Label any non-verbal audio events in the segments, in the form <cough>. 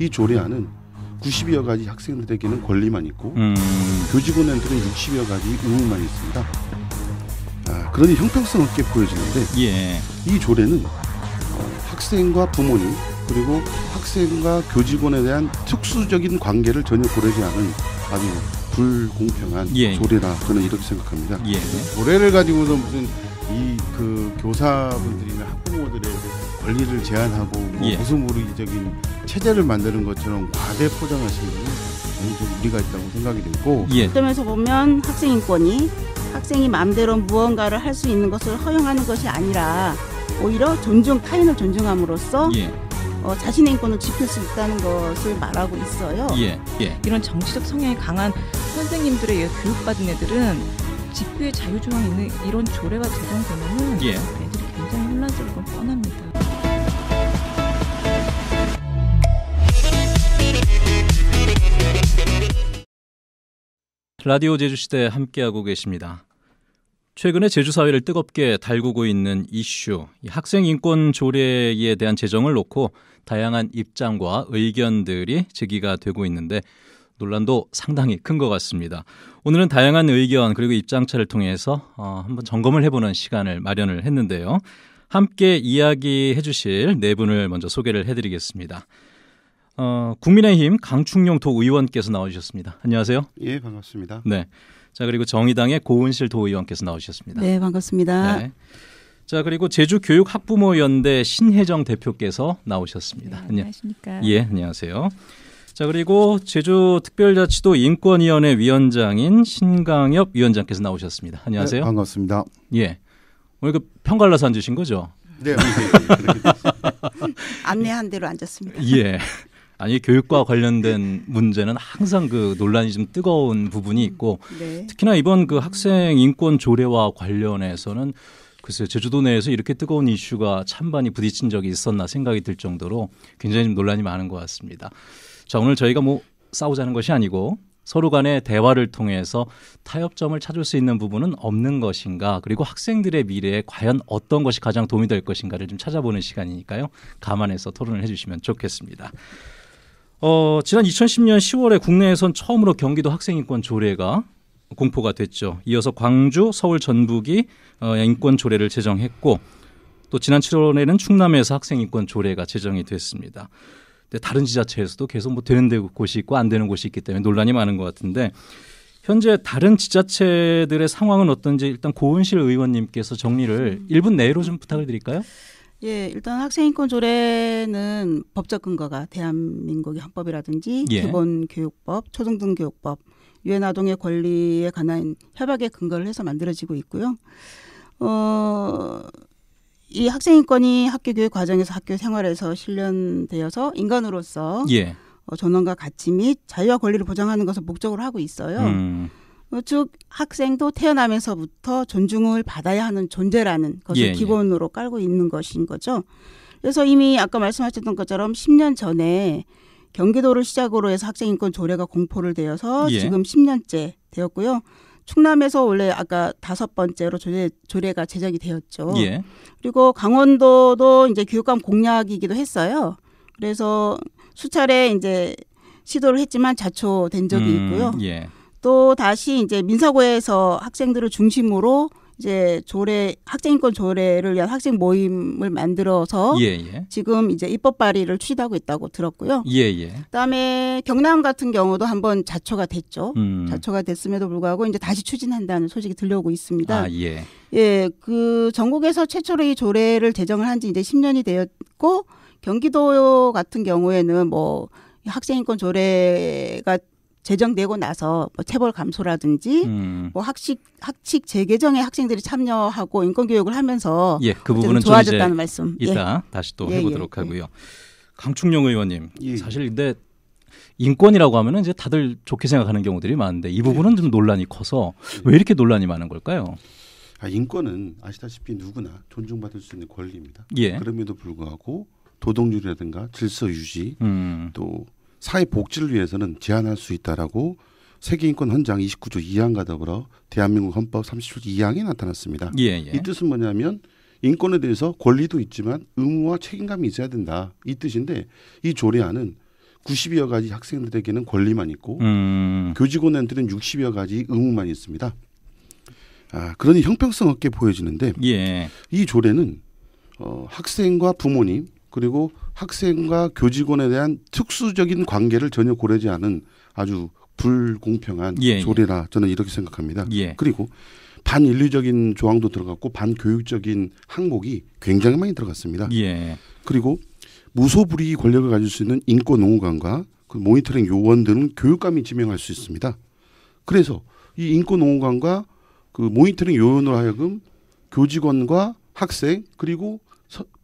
이 조례안은 90여 가지 학생들에게는 권리만 있고 음. 교직원한테는 60여 가지 의무만 있습니다. 아, 그러니 형평성 없게 보여지는데 예. 이 조례는 학생과 부모님 그리고 학생과 교직원에 대한 특수적인 관계를 전혀 고려하지 않은 아주 불공평한 예. 조례라 저는 이렇게 생각합니다. 예. 조례를 가지고서 무슨 이그 교사분들이나 학부모들의 권리를 제한하고 뭐 예. 무승부리적인 체제를 만드는 것처럼 과대 포장하시는 너무 좀 무리가 있다고 생각이 들고 예. 그러면서 보면 학생 인권이 학생이 마음대로 무언가를 할 수 있는 것을 허용하는 것이 아니라 오히려 존중 타인을 존중함으로써 예. 어, 자신의 인권을 지킬 수 있다는 것을 말하고 있어요. 예. 예. 이런 정치적 성향이 강한 선생님들의 교육받은 애들은 집회 자유 조항 있는 이런 조례가 제정되면은 예. 애들이 굉장히 혼란스러운 뻔합니다. 라디오 제주시대 함께하고 계십니다. 최근에 제주 사회를 뜨겁게 달구고 있는 이슈, 학생 인권 조례에 대한 제정을 놓고 다양한 입장과 의견들이 제기가 되고 있는데 논란도 상당히 큰 것 같습니다. 오늘은 다양한 의견 그리고 입장차를 통해서 어, 한번 점검을 해보는 시간을 마련을 했는데요. 함께 이야기해 주실 네 분을 먼저 소개를 해드리겠습니다. 어, 국민의힘 강충용 도 의원께서 나오셨습니다. 안녕하세요. 예, 반갑습니다. 네. 자 그리고 정의당의 고은실 도의원께서 나오셨습니다. 네, 반갑습니다. 네. 자 그리고 제주 교육 학부모 연대 신혜정 대표께서 나오셨습니다. 네, 안녕하십니까? 예, 안녕하세요. 자 그리고 제주 특별자치도 인권위원회 위원장인 신강엽 위원장께서 나오셨습니다. 안녕하세요. 네, 반갑습니다. 예. 오늘 그 편갈라서 앉으신 거죠? 네. 네, 네. <laughs> 안내한 대로 앉았습니다. 예. 아니 교육과 그 관련된 문제는 항상 그 논란이 좀 뜨거운 부분이 있고 음, 네. 특히나 이번 그 학생 인권 조례와 관련해서는 글쎄 제주도 내에서 이렇게 뜨거운 이슈가 찬반이 부딪힌 적이 있었나 생각이 들 정도로 굉장히 좀 논란이 많은 것 같습니다. 자 오늘 저희가 뭐 싸우자는 것이 아니고 서로 간의 대화를 통해서 타협점을 찾을 수 있는 부분은 없는 것인가 그리고 학생들의 미래에 과연 어떤 것이 가장 도움이 될 것인가를 좀 찾아보는 시간이니까요 감안해서 토론을 해주시면 좋겠습니다. 어, 지난 2010년 10월에 국내에선 처음으로 경기도 학생인권 조례가 공포가 됐죠. 이어서 광주, 서울, 전북이 어, 인권 조례를 제정했고 또 지난 7월에는 충남에서 학생 인권 조례가 제정이 됐습니다. 근데 다른 지자체에서도 계속 뭐 되는 곳이 있고 안 되는 곳이 있기 때문에 논란이 많은 것 같은데 현재 다른 지자체들의 상황은 어떤지 일단 고은실 의원님께서 정리를 1분 음. 내로 좀 부탁을 드릴까요? 예, 일단 학생인권 조례는 법적 근거가 대한민국의 헌법이라든지 예. 기본교육법, 초등등교육법, 유엔 아동의 권리에 관한 협약의 근거를 해서 만들어지고 있고요. 어, 이 학생인권이 학교 교육 과정에서 학교 생활에서 실현되어서 인간으로서 예. 어, 존엄과 가치 및 자유와 권리를 보장하는 것을 목적으로 하고 있어요. 음. 즉 학생도 태어나면서부터 존중을 받아야 하는 존재라는 것을 예, 예. 기본으로 예. 깔고 있는 것인 거죠. 그래서 이미 아까 말씀하셨던 것처럼 10년 전에 경기도를 시작으로 해서 학생 인권 조례가 공포를 되어서 예. 지금 10년째 되었고요. 충남에서 원래 아까 다섯 번째로 조례, 조례가 제작이 되었죠. 예. 그리고 강원도도 이제 교육감 공약이기도 했어요. 그래서 수차례 이제 시도를 했지만 자초된 적이 음, 있고요. 음, 또 다시 이제 민사고에서 학생들을 중심으로 이제 조례 학생인권 조례를 위한 학생 모임을 만들어서 예, 예. 지금 이제 입법 발의를 추진하고 있다고 들었고요. 예, 예, 그다음에 경남 같은 경우도 한 번 자처가 됐죠. 음. 자처가 됐음에도 불구하고 이제 다시 추진한다는 소식이 들려오고 있습니다. 아, 예. 예 그 전국에서 최초로 이 조례를 제정을 한 지 이제 10년이 되었고 경기도 같은 경우에는 뭐 학생인권 조례가 제정되고 나서 뭐 체벌 감소라든지 음. 뭐 학식 학칙 재개정에 학생들이 참여하고 인권 교육을 하면서 예, 그 부분은 좋아졌다는 말씀. 예. 이따 예. 다시 또 예, 예, 해보도록 예, 하고요. 강충용 의원님, 사실 근데 인권이라고 하면은 이제 다들 좋게 생각하는 경우들이 많은데 이 부분은 네. 좀 논란이 커서 왜 이렇게 논란이 많은 걸까요? 아, 인권은 아시다시피 누구나 존중받을 수 있는 권리입니다. 그럼에도 불구하고 도덕률이라든가 질서 유지 음. 또 사회 복지를 위해서는 제한할 수 있다라고 세계인권 헌장 29조 2항과 더불어 대한민국 헌법 37조 2항에 나타났습니다. 예, 예. 이 뜻은 뭐냐면 인권에 대해서 권리도 있지만 의무와 책임감이 있어야 된다 이 뜻인데 이 조례안은 90여 가지 학생들에게는 권리만 있고 음. 교직원한테는 60여 가지 의무만 있습니다. 아, 그러니 형평성 없게 보여지는데 예. 이 조례는 어, 학생과 부모님 그리고 학생과 교직원에 대한 특수적인 관계를 전혀 고려하지 않은 아주 불공평한 예, 조례라 예. 저는 이렇게 생각합니다. 예. 그리고 반인류적인 조항도 들어갔고 반교육적인 항목이 굉장히 많이 들어갔습니다. 예. 그리고 무소불위 권력을 가질 수 있는 인권 옹호관과 그 모니터링 요원 등은 교육감이 지명할 수 있습니다. 그래서 이 인권 옹호관과 그 모니터링 요원으로 하여금 교직원과 학생 그리고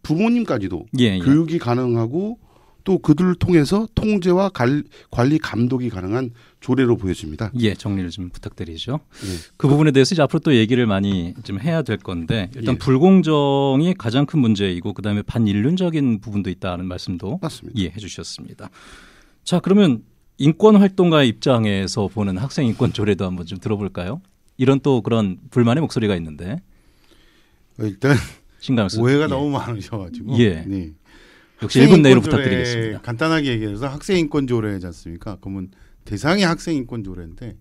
부모님까지도 예, 예, 교육이 가능하고 또 그들을 통해서 통제와 관리 감독이 가능한 조례로 보여집니다. 예, 정리를 좀 부탁드리죠. 예. 그 부분에 대해서 이제 앞으로 또 얘기를 많이 좀 해야 될 건데 일단 예. 불공정이 가장 큰 문제이고 그다음에 반인륜적인 부분도 있다는 말씀도 맞습니다. 예, 해주셨습니다. 자, 그러면 인권 활동가의 입장에서 보는 학생 인권 조례도 한번 좀 들어볼까요? 이런 또 그런 불만의 목소리가 있는데 어, 일단 신경 쓰 오해가 예. 너무 많으셔가지고 예. 네. 역시 1분 내로 부탁드리겠습니다. 간단하게 얘기해서 학생인권조례지 않습니까? 그러면 대상이 학생인권조례인데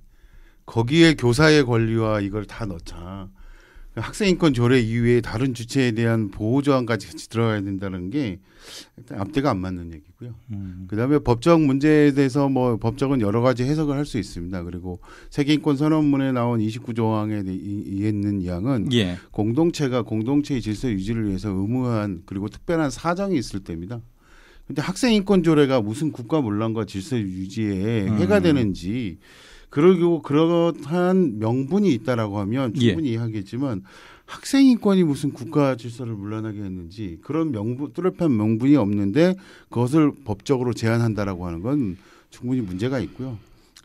거기에 교사의 권리와 이걸 다 넣자. 학생인권 조례 이외에 다른 주체에 대한 보호 조항까지 같이 들어가야 된다는 게 일단 앞뒤가 안 맞는 얘기고요. 음. 그다음에 법적 문제에 대해서 뭐 법적은 여러 가지 해석을 할 수 있습니다. 그리고 세계인권 선언문에 나온 29조항에 있는 양은 예. 공동체가 공동체의 질서 유지를 위해서 의무한 그리고 특별한 사정이 있을 때입니다. 근데 학생인권 조례가 무슨 국가 문란과 질서 유지에 해가 음. 되는지 그러고 그러한 명분이 있다라고 하면 예. 충분히 예. 이해하겠지만 학생 인권이 무슨 국가 질서를 물러나게 했는지 그런 명분 뚜렷한 명분이 없는데 그것을 법적으로 제한한다라고 하는 건 충분히 문제가 있고요.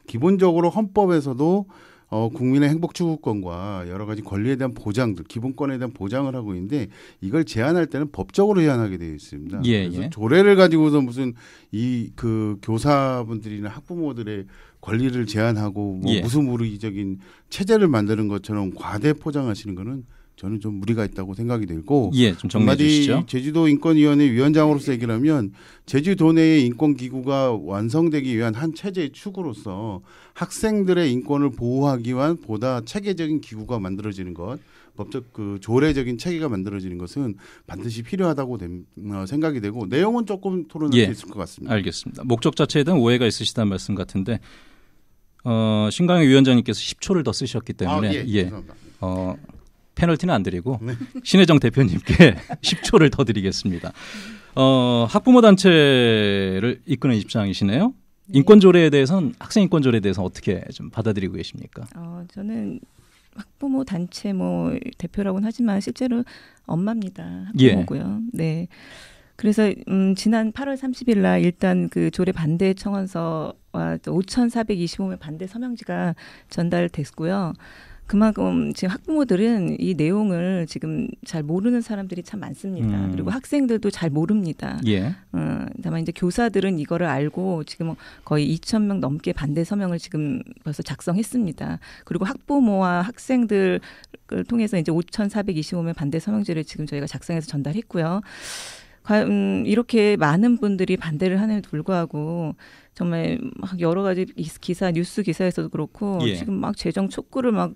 기본적으로 헌법에서도 어, 국민의 행복 추구권과 여러 가지 권리에 대한 보장들, 기본권에 대한 보장을 하고 있는데 이걸 제한할 때는 법적으로 제한하게 되어 있습니다. 예, 그래서 예. 조례를 가지고서 무슨 이 그 교사분들이나 학부모들의 권리를 제한하고 뭐 예. 무슨 무리적인 체제를 만드는 것처럼 과대 포장하시는 거는 저는 좀 무리가 있다고 생각이 들고 예, 좀 정리해 주시죠. 제주도 인권위원회 위원장으로서 얘기를 하면 제주도 내의 인권 기구가 완성되기 위한 한 체제의 축으로서 학생들의 인권을 보호하기 위한 보다 체계적인 기구가 만들어지는 것 법적 그 조례적인 체계가 만들어지는 것은 반드시 필요하다고 어, 생각이 되고 내용은 조금 토론할 예, 수 있을 것 같습니다. 알겠습니다. 목적 자체에 대한 오해가 있으시다는 말씀 같은데 어, 신강영 위원장님께서 10초를 더 쓰셨기 아, 때문에 아, 예, 예. 어, 페널티는 안 드리고 네. 신혜정 대표님께 10초를 <laughs> 더 드리겠습니다. 어, 학부모 단체를 이끄는 입장이시네요. 네. 인권 조례에 대해서는 학생 인권 조례에 대해서 어떻게 좀 받아들이고 계십니까? 어, 저는 학부모 단체 뭐 대표라고는 하지만 실제로 엄마입니다. 학부모고요. 예. 네. 그래서 음, 지난 8월 30일 날 일단 그 조례 반대 청원서와 5,425명 반대 서명지가 전달됐고요. 그만큼 지금 학부모들은 이 내용을 지금 잘 모르는 사람들이 참 많습니다. 음. 그리고 학생들도 잘 모릅니다. 예. 어, 다만 이제 교사들은 이거를 알고 지금 뭐 거의 2천 명 넘게 반대 서명을 지금 벌써 작성했습니다. 그리고 학부모와 학생들을 통해서 이제 5,425명 반대 서명지를 지금 저희가 작성해서 전달했고요. 음, 이렇게 많은 분들이 반대를 하는에도 불구하고 정말 막 여러 가지 기사 뉴스 기사에서도 그렇고 예. 지금 막 재정 촉구를 막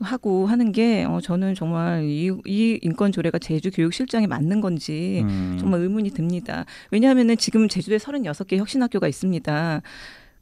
하고 하는 게 어, 저는 정말 이, 이 인권 조례가 제주 교육실장에 맞는 건지 음. 정말 의문이 듭니다. 왜냐하면은 지금 제주도에 36개 혁신학교가 있습니다.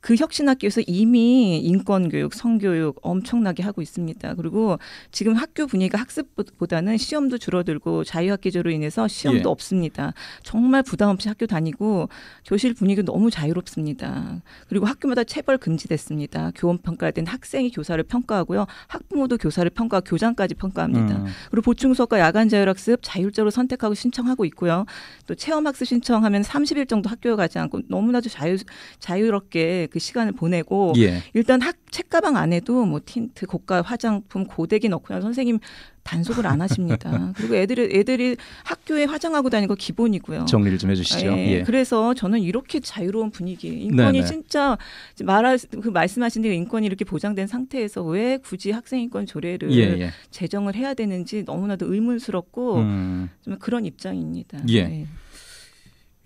그 혁신학교에서 이미 인권교육, 성교육 엄청나게 하고 있습니다. 그리고 지금 학교 분위기가 학습보다는 시험도 줄어들고 자유학기제로 인해서 시험도 예. 없습니다. 정말 부담 없이 학교 다니고 교실 분위기 너무 자유롭습니다. 그리고 학교마다 체벌 금지됐습니다. 교원 평가된 학생이 교사를 평가하고요. 학부모도 교사를 평가, 교장까지 평가합니다. 음. 그리고 보충 수업과 야간 자율학습 자율적으로 선택하고 신청하고 있고요. 또 체험학습 신청하면 30일 정도 학교에 가지 않고 너무나도 자유 자유롭게 그 시간을 보내고 예. 일단 학 책가방 안에도 뭐 틴트, 고가 화장품, 고데기 넣고 그냥 선생님 단속을 안 하십니다. <laughs> 그리고 애들이 애들이 학교에 화장하고 다니는 거 기본이고요. 정리를 좀 해주시죠. 예, 예. 예. 그래서 저는 이렇게 자유로운 분위기, 인권이 네네. 네. 진짜 말하 그 말씀하신 대로 인권이 이렇게 보장된 상태에서 왜 굳이 학생 인권 조례를 예예. 예. 제정을 해야 되는지 너무나도 의문스럽고 음. 좀 그런 입장입니다. 예. 네.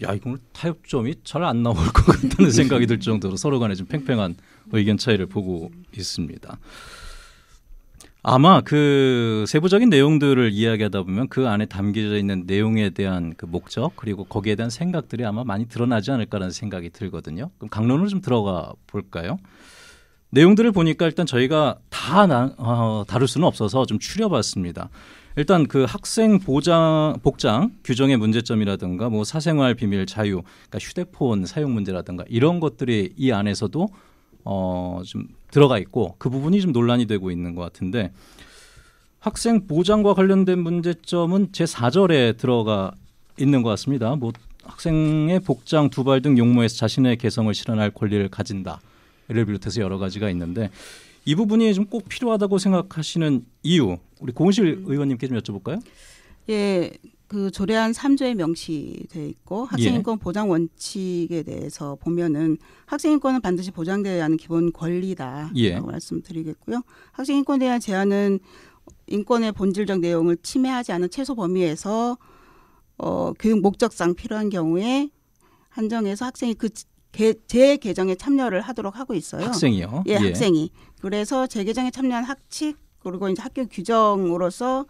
야 이거는 타협점이 잘 안 나올 것 같다는 <laughs> 생각이 들 정도로 서로 간에 좀 팽팽한 의견 차이를 보고 있습니다. 아마 그 세부적인 내용들을 이야기하다 보면 그 안에 담겨져 있는 내용에 대한 그 목적 그리고 거기에 대한 생각들이 아마 많이 드러나지 않을까라는 생각이 들거든요. 그럼 강론으로 좀 들어가 볼까요? 내용들을 보니까 일단 저희가 다 나, 어, 다룰 수는 없어서 좀 추려봤습니다. 일단 그 학생 보장 복장 규정의 문제점이라든가 뭐 사생활 비밀 자유, 그러니까 휴대폰 사용 문제라든가 이런 것들이 이 안에서도 어 좀 들어가 있고 그 부분이 좀 논란이 되고 있는 것 같은데 학생 보장과 관련된 문제점은 제 4절에 들어가 있는 것 같습니다. 뭐 학생의 복장, 두발 등 용모에서 자신의 개성을 실현할 권리를 가진다. 를 비롯해서 여러 가지가 있는데 이 부분이 좀 꼭 필요하다고 생각하시는 이유 우리 공실 음. 의원님께 좀 여쭤볼까요? 예, 그 조례안 3조에 명시돼 있고 예. 학생인권 예. 보장 원칙에 대해서 보면은 학생인권은 반드시 보장돼야 하는 기본 권리다라고 예. 말씀드리겠고요. 학생인권에 대한 제한은 인권의 본질적 내용을 침해하지 않은 최소 범위에서 어, 교육 목적상 필요한 경우에 한정해서 학생이 그재 개, 정에 참여를 하도록 하고 있어요. 학생이요? 예, 예. 학생이. 그래서 재개정에 참여한 학칙 그리고 이제 학교 규정으로서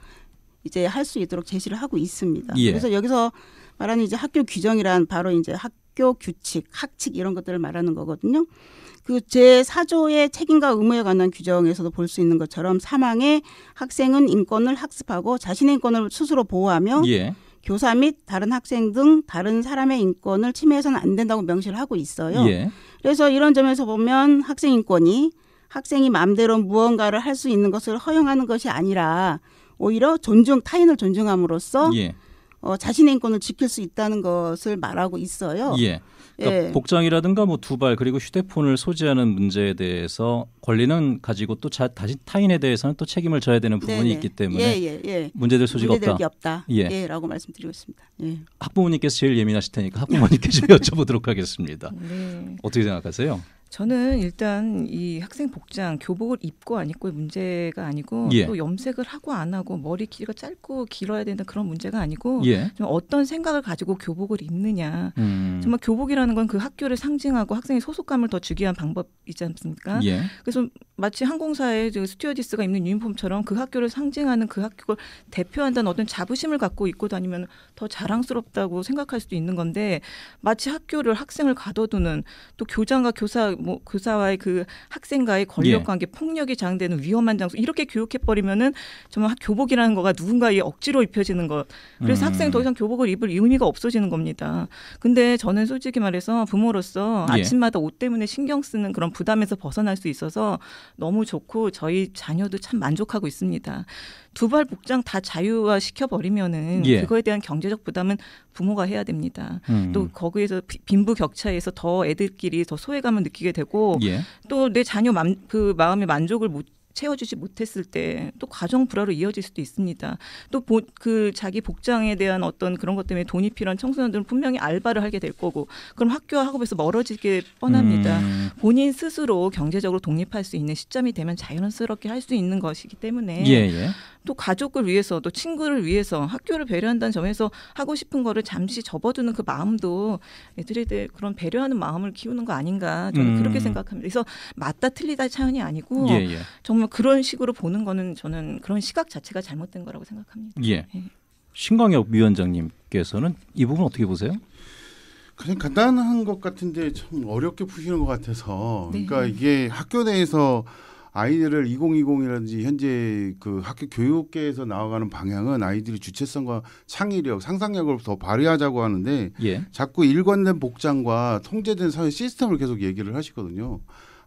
이제 할 수 있도록 제시를 하고 있습니다. 예. 그래서 여기서 말하는 이제 학교 규정이란 바로 이제 학교 규칙, 학칙 이런 것들을 말하는 거거든요. 그제 사조의 책임과 의무에 관한 규정에서도 볼 수 있는 것처럼 사망에 학생은 인권을 학습하고 자신의 인권을 스스로 보호하며 예. 교사 및 다른 학생 등 다른 사람의 인권을 침해해서는 안 된다고 명시를 하고 있어요. 예. 그래서 이런 점에서 보면 학생 인권이 학생이 마음대로 무언가를 할 수 있는 것을 허용하는 것이 아니라 오히려 존중 타인을 존중함으로써 예. 어, 자신의 인권을 지킬 수 있다는 것을 말하고 있어요. 예. 그러니까 예. 복장이라든가 뭐 두발 그리고 휴대폰을 소지하는 문제에 대해서 권리는 가지고 또 자, 다시 타인에 대해서는 또 책임을 져야 되는 부분이 네네. 있기 때문에 예, 예, 예. 문제될 소지가 문제될 없다. 예. 예. 라고 말씀드리고 있습니다. 예. 학부모님께서 제일 예민하실 테니까 학부모님께 좀 <laughs> 여쭤보도록 하겠습니다. 네. 어떻게 생각하세요? 저는 일단 이 학생 복장 교복을 입고 안 입고의 문제가 아니고 예. 또 염색을 하고 안 하고 머리 길이가 짧고 길어야 된다 그런 문제가 아니고 예. 좀 어떤 생각을 가지고 교복을 입느냐 음. 정말 교복이라는 건 그 학교를 상징하고 학생의 소속감을 더 주기 위한 방법이지 않습니까 예. 그래서 마치 항공사의 스튜어디스가 입는 유니폼처럼 그 학교를 상징하는 그 학교를 대표한다는 어떤 자부심을 갖고 입고 다니면 더 자랑스럽다고 생각할 수도 있는 건데 마치 학교를 학생을 가둬두는 또 교장과 교사 뭐 교사와의 그, 그 학생과의 권력 예. 관계, 예. 폭력이 장되는 위험한 장소 이렇게 교육해 버리면은 정말 교복이라는 거가 누군가의 억지로 입혀지는 것. 그래서 음. 학생이 더 이상 교복을 입을 의미가 없어지는 겁니다. 근데 저는 솔직히 말해서 부모로서 예. 아침마다 옷 때문에 신경 쓰는 그런 부담에서 벗어날 수 있어서 너무 좋고 저희 자녀도 참 만족하고 있습니다. 두발 복장 다 자유화 시켜버리면은 예. 그거에 대한 경제적 부담은 부모가 해야 됩니다. 음. 또 거기에서 빈부 격차에서 더 애들끼리 더 소외감을 느끼게 되고 예. 또내 자녀 맘, 그 마음의 만족을 못 채워주지 못했을 때 또 가정 불화로 이어질 수도 있습니다. 또 그 자기 복장에 대한 어떤 그런 것 때문에 돈이 필요한 청소년들은 분명히 알바를 하게 될 거고 그럼 학교와 학업에서 멀어지게 뻔합니다. 음. 본인 스스로 경제적으로 독립할 수 있는 시점이 되면 자연스럽게 할 수 있는 것이기 때문에 예, 예. 또 가족을 위해서 또 친구를 위해서 학교를 배려한다는 점에서 하고 싶은 거를 잠시 접어두는 그 마음도 애들에 대해 그런 배려하는 마음을 키우는 거 아닌가 저는 음. 그렇게 생각합니다. 그래서 맞다 틀리다 차원이 아니고 예, 예. 정말 그런 식으로 보는 거는 저는 그런 시각 자체가 잘못된 거라고 생각합니다. 예. 예. 신광엽 위원장님께서는 이 부분 어떻게 보세요? 가장 간단한 것 같은데 참 어렵게 푸시는 것 같아서 네. 그러니까 이게 학교 내에서 아이들을 2020이라든지 현재 그 학교 교육계에서 나아가는 방향은 아이들이 주체성과 창의력, 상상력을 더 발휘하자고 하는데 예. 자꾸 일관된 복장과 통제된 사회 시스템을 계속 얘기를 하시거든요.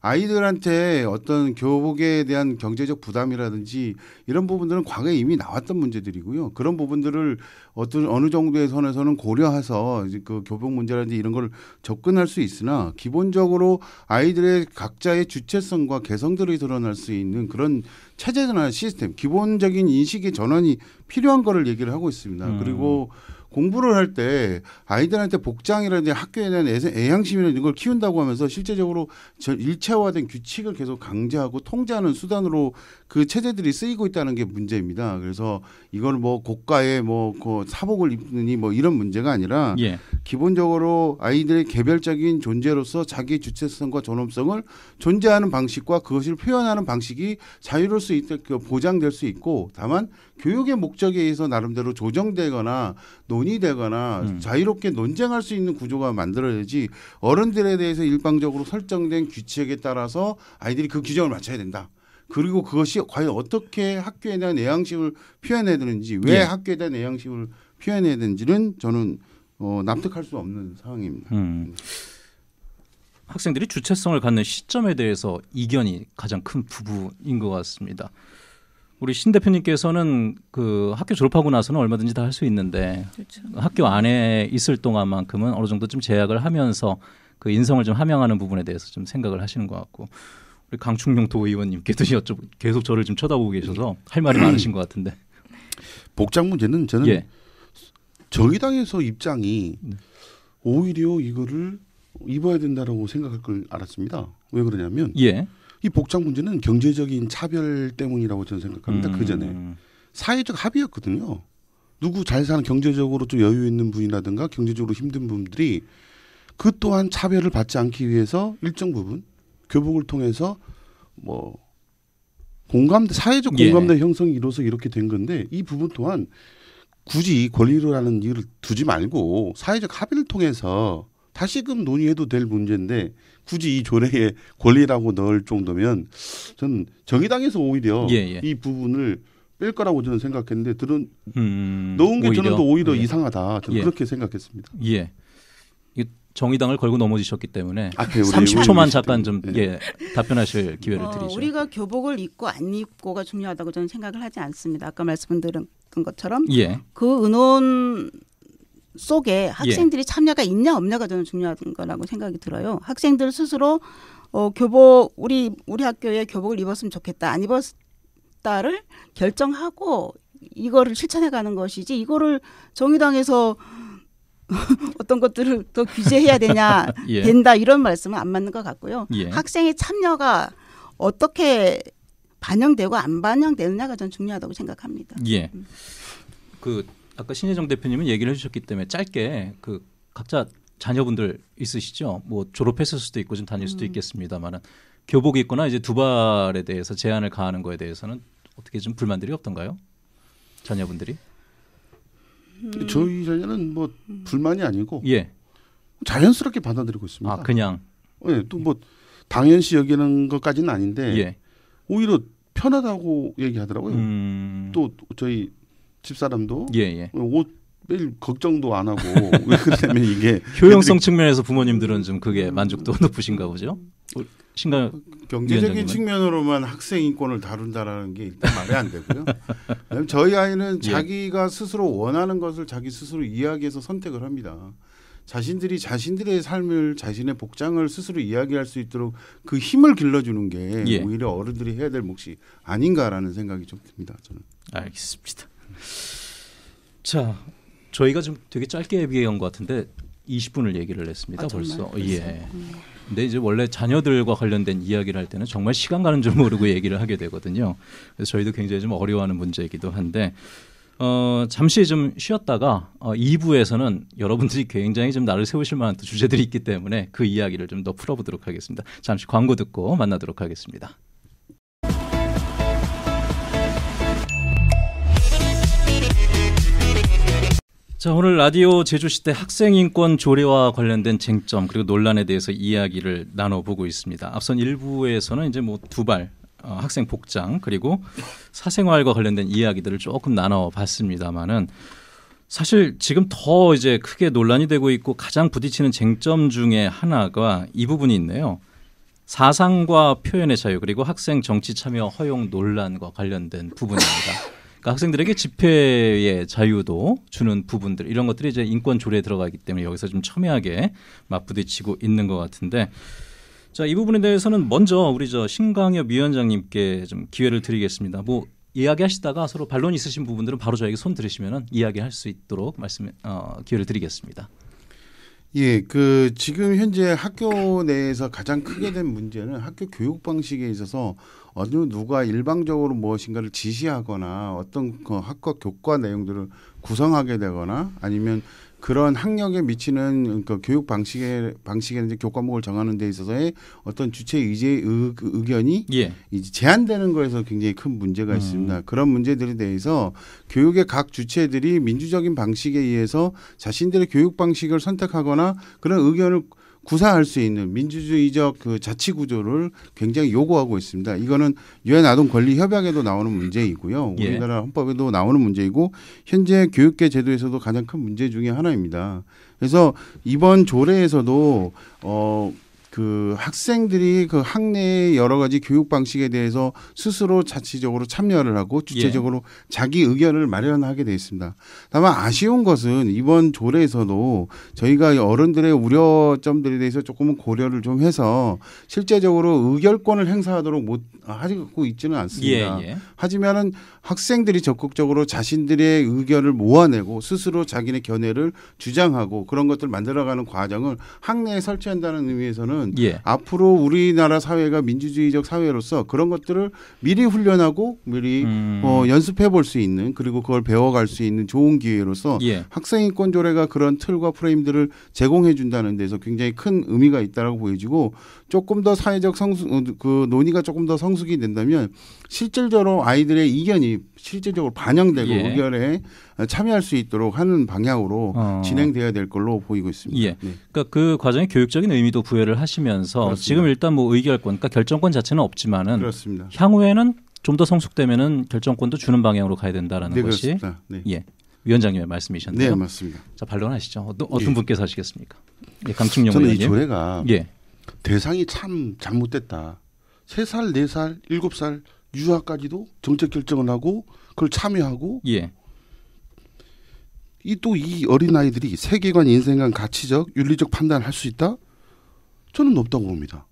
아이들한테 어떤 교복에 대한 경제적 부담이라든지 이런 부분들은 과거에 이미 나왔던 문제들이고요. 그런 부분들을 어떤 어느 정도의 선에서는 고려해서 그 교복 문제라든지 이런 걸 접근할 수 있으나 기본적으로 아이들의 각자의 주체성과 개성들이 드러날 수 있는 그런 체제나 시스템, 기본적인 인식의 전환이 필요한 거를 얘기를 하고 있습니다. 음. 그리고 공부를 할 때 아이들한테 복장이라든지 학교에 대한 애향심이나 이런 걸 키운다고 하면서 실제적으로 일체화된 규칙을 계속 강제하고 통제하는 수단으로 그 체제들이 쓰이고 있다는 게 문제입니다. 그래서 이걸 뭐 고가의 뭐 그 사복을 입느니 뭐 이런 문제가 아니라 예. 기본적으로 아이들의 개별적인 존재로서 자기 주체성과 존엄성을 존재하는 방식과 그것을 표현하는 방식이 자유로울 수 있다 그 보장될 수 있고 다만 교육의 목적에 의해서 나름대로 조정되거나 논의되거나 음. 자유롭게 논쟁할 수 있는 구조가 만들어야지 어른들에 대해서 일방적으로 설정된 규칙에 따라서 아이들이 그 규정을 맞춰야 된다. 그리고 그것이 과연 어떻게 학교에 대한 애양심을 표현해야 되는지 왜 예. 학교에 대한 애양심을 표현해야 되는지는 저는 어, 납득할 수 없는 상황입니다. 음. 학생들이 주체성을 갖는 시점에 대해서 이견이 가장 큰 부분인 것 같습니다. 우리 신 대표님께서는 그 학교 졸업하고 나서는 얼마든지 다 할 수 있는데 그렇죠. 학교 안에 있을 동안만큼은 어느 정도 좀 제약을 하면서 그 인성을 좀 함양하는 부분에 대해서 좀 생각을 하시는 것 같고 우리 강충용 도의원님께도 <laughs> 여쭤 계속 저를 좀 쳐다보고 계셔서 할 말이 많으신 것 같은데 복장 문제는 저는 예. 정의당에서 입장이 네. 오히려 이거를 입어야 된다라고 생각할 걸 알았습니다. 왜 그러냐면 예. 이 복장 문제는 경제적인 차별 때문이라고 저는 생각합니다. 음. 그 전에 사회적 합의였거든요. 누구 잘 사는 경제적으로 좀 여유 있는 분이라든가 경제적으로 힘든 분들이 그 또한 차별을 받지 않기 위해서 일정 부분 교복을 통해서 뭐 공감대 사회적 예. 공감대 예. 형성이 이뤄서 이렇게 된 건데 이 부분 또한 굳이 권리로라는 이유를 두지 말고 사회적 합의를 통해서 다시금 논의해도 될 문제인데 굳이 이 조례에 권리라고 넣을 정도면 저는 정의당에서 오히려 예, 예. 이 부분을 뺄 거라고 저는 생각했는데 들은 음, 넣은 게 오히려, 저는 또 오히려 예. 이상하다 저는 예. 그렇게 생각했습니다. 예. 정의당을 걸고 넘어지셨기 때문에 아, 네, 30초만 잠깐 좀 네. 예, 답변하실 기회를 어, 드리죠. 우리가 교복을 입고 안 입고가 중요하다고 저는 생각을 하지 않습니다. 아까 말씀드린 것처럼 예. 그 의논 속에 학생들이 예. 참여가 있냐 없냐가 저는 중요한 거라고 생각이 들어요. 학생들 스스로 어, 교복 우리 우리 학교에 교복을 입었으면 좋겠다 안 입었다를 결정하고 이거를 실천해가는 것이지 이거를 정의당에서 <laughs> 어떤 것들을 더 규제해야 되냐 <laughs> 예. 된다 이런 말씀은 안 맞는 것 같고요. 예. 학생의 참여가 어떻게 반영되고 안 반영되느냐가 저는 중요하다고 생각합니다. 예. 음. 그 아까 신혜정 대표님은 얘기를 해주셨기 때문에 짧게 그 각자 자녀분들 있으시죠? 뭐 졸업했을 수도 있고 좀 다닐 수도 음. 있겠습니다만은 교복이 있거나 이제 두발에 대해서 제한을 가하는 거에 대해서는 어떻게 좀 불만들이 없던가요? 자녀분들이? 음. 저희 자녀는 뭐 음. 불만이 아니고 예. 자연스럽게 받아들이고 있습니다. 아 그냥 예, 또뭐 당연시 여기는 것까지는 아닌데 예. 오히려 편하다고 얘기하더라고요. 음. 또 저희 집사람도 예, 예. 옷 매일 걱정도 안 하고 <laughs> 왜 그러냐면 이게 효용성 측면에서 부모님들은 좀 그게 만족도 <laughs> 높으신가 보죠. 뭐 신가 경제적인 측면으로만 학생 인권을 다룬다라는 게 일단 말이 안 되고요. 저희 아이는 예. 자기가 스스로 원하는 것을 자기 스스로 이야기해서 선택을 합니다. 자신들이 자신들의 삶을 자신의 복장을 스스로 이야기할 수 있도록 그 힘을 길러주는 게 예. 오히려 어른들이 해야 될 몫이 아닌가라는 생각이 좀 듭니다. 저는 알겠습니다. 자, 저희가 좀 되게 짧게 얘기한것 같은데 20분을 얘기를 했습니다. 아, 벌써. 벌 예. 음. 근데 이제 원래 자녀들과 관련된 이야기를 할 때는 정말 시간 가는 줄 모르고 <laughs> 얘기를 하게 되거든요. 그래서 저희도 굉장히 좀 어려워하는 문제이기도 한데 어, 잠시 좀 쉬었다가 어, 2부에서는 여러분들이 굉장히 좀 나를 세우실 만한 주제들이 있기 때문에 그 이야기를 좀 더 풀어보도록 하겠습니다. 잠시 광고 듣고 만나도록 하겠습니다. 자, 오늘 라디오 제주시대 학생 인권 조례와 관련된 쟁점 그리고 논란에 대해서 이야기를 나눠보고 있습니다. 앞선 일부에서는 이제 뭐 두발 어, 학생 복장 그리고 사생활과 관련된 이야기들을 조금 나눠봤습니다만은 사실 지금 더 이제 크게 논란이 되고 있고 가장 부딪히는 쟁점 중에 하나가 이 부분이 있네요. 사상과 표현의 자유 그리고 학생 정치 참여 허용 논란과 관련된 부분입니다. 그러니까 학생들에게 집회의 자유도 주는 부분들 이런 것들이 이제 인권 조례에 들어가기 때문에 여기서 좀 첨예하게 맞부딪히고 있는 것 같은데 자 이 부분에 대해서는 먼저 우리 저신광엽 위원장님께 좀 기회를 드리겠습니다. 뭐 이야기하시다가 서로 반론 있으신 부분들은 바로 저에게 손 들으시면 은 이야기할 수 있도록 말씀 어, 기회를 드리겠습니다. 예, 그 지금 현재 학교 내에서 가장 크게 된 문제는 학교 교육 방식에 있어서 어느 누가 일방적으로 무엇인가를 지시하거나 어떤 그 학과 교과 내용들을 구성하게 되거나 아니면 그런 학력에 미치는 그 교육 방식에 방식에 이제 교과목을 정하는 데 있어서의 어떤 주체 의제 의, 그 의견이 예. 이제 제한되는 거에서 굉장히 큰 문제가 음. 있습니다. 그런 문제들에 대해서 교육의 각 주체들이 민주적인 방식에 의해서 자신들의 교육 방식을 선택하거나 그런 의견을 구사할 수 있는 민주주의적 그 자치 구조를 굉장히 요구하고 있습니다. 이거는 유엔 아동 권리 협약에도 나오는 문제이고요. 예. 우리나라 헌법에도 나오는 문제이고 현재 교육계 제도에서도 가장 큰 문제 중의 하나입니다. 그래서 이번 조례에서도 어그 학생들이 그 학내의 여러 가지 교육 방식에 대해서 스스로 자치적으로 참여를 하고 예. 주체적으로 예. 자기 의견을 마련하게 되어 있습니다. 다만 아쉬운 것은 이번 조례에서도 저희가 어른들의 우려점들에 대해서 조금은 고려를 좀 해서 실제적으로 의결권을 행사하도록 못 하고 지 있지는 않습니다. 예, 예. 하지만은 학생들이 적극적으로 자신들의 의견을 모아내고 스스로 자기네 견해를 주장하고 그런 것들 을 만들어가는 과정을 학내에 설치한다는 의미에서는 예. 앞으로 우리나라 사회가 민주주의적 사회로서 그런 것들을 미리 훈련하고 미리 음. 어, 연습해 볼 수 있는 그리고 그걸 배워갈 수 있는 좋은 기회로서 예. 학생 인권 조례가 그런 틀과 프레임들을 제공해 준다는 데서 굉장히 큰 의미가 있다라고 보여지고 조금 더 사회적 성숙 어, 그 논의가 조금 더 성숙이 된다면 실질적으로 아이들의 이견이 실질적으로 반영되고 예. 의견에 참여할 수 있도록 하는 방향으로 어. 진행되어야될 걸로 보이고 있습니다. 예. 네. 그러니까 그 과정에 교육적인 의미도 부여를 하시면서 그렇습니다. 지금 일단 뭐 의결권, 그러니까 결정권 자체는 없지만은 그렇습니다. 향후에는 좀 더 성숙되면은 결정권도 주는 방향으로 가야 된다라는 네, 것이 네. 예. 위원장님의 말씀이셨는요 네, 맞습니다. 자, 반론하시죠. 어떤, 어떤 예. 분께서 하시겠습니까? 예, 강충영 저는 의원님. 이 조례가 예. 대상이 참 잘못됐다. 세살네살 네 일곱 살 유아까지도 정책 결정을 하고 그걸 참여하고 예. 이또 이 어린 아이들이 세계관, 인생관, 가치적, 윤리적 판단을 할 수 있다? 저는 높다고 봅니다.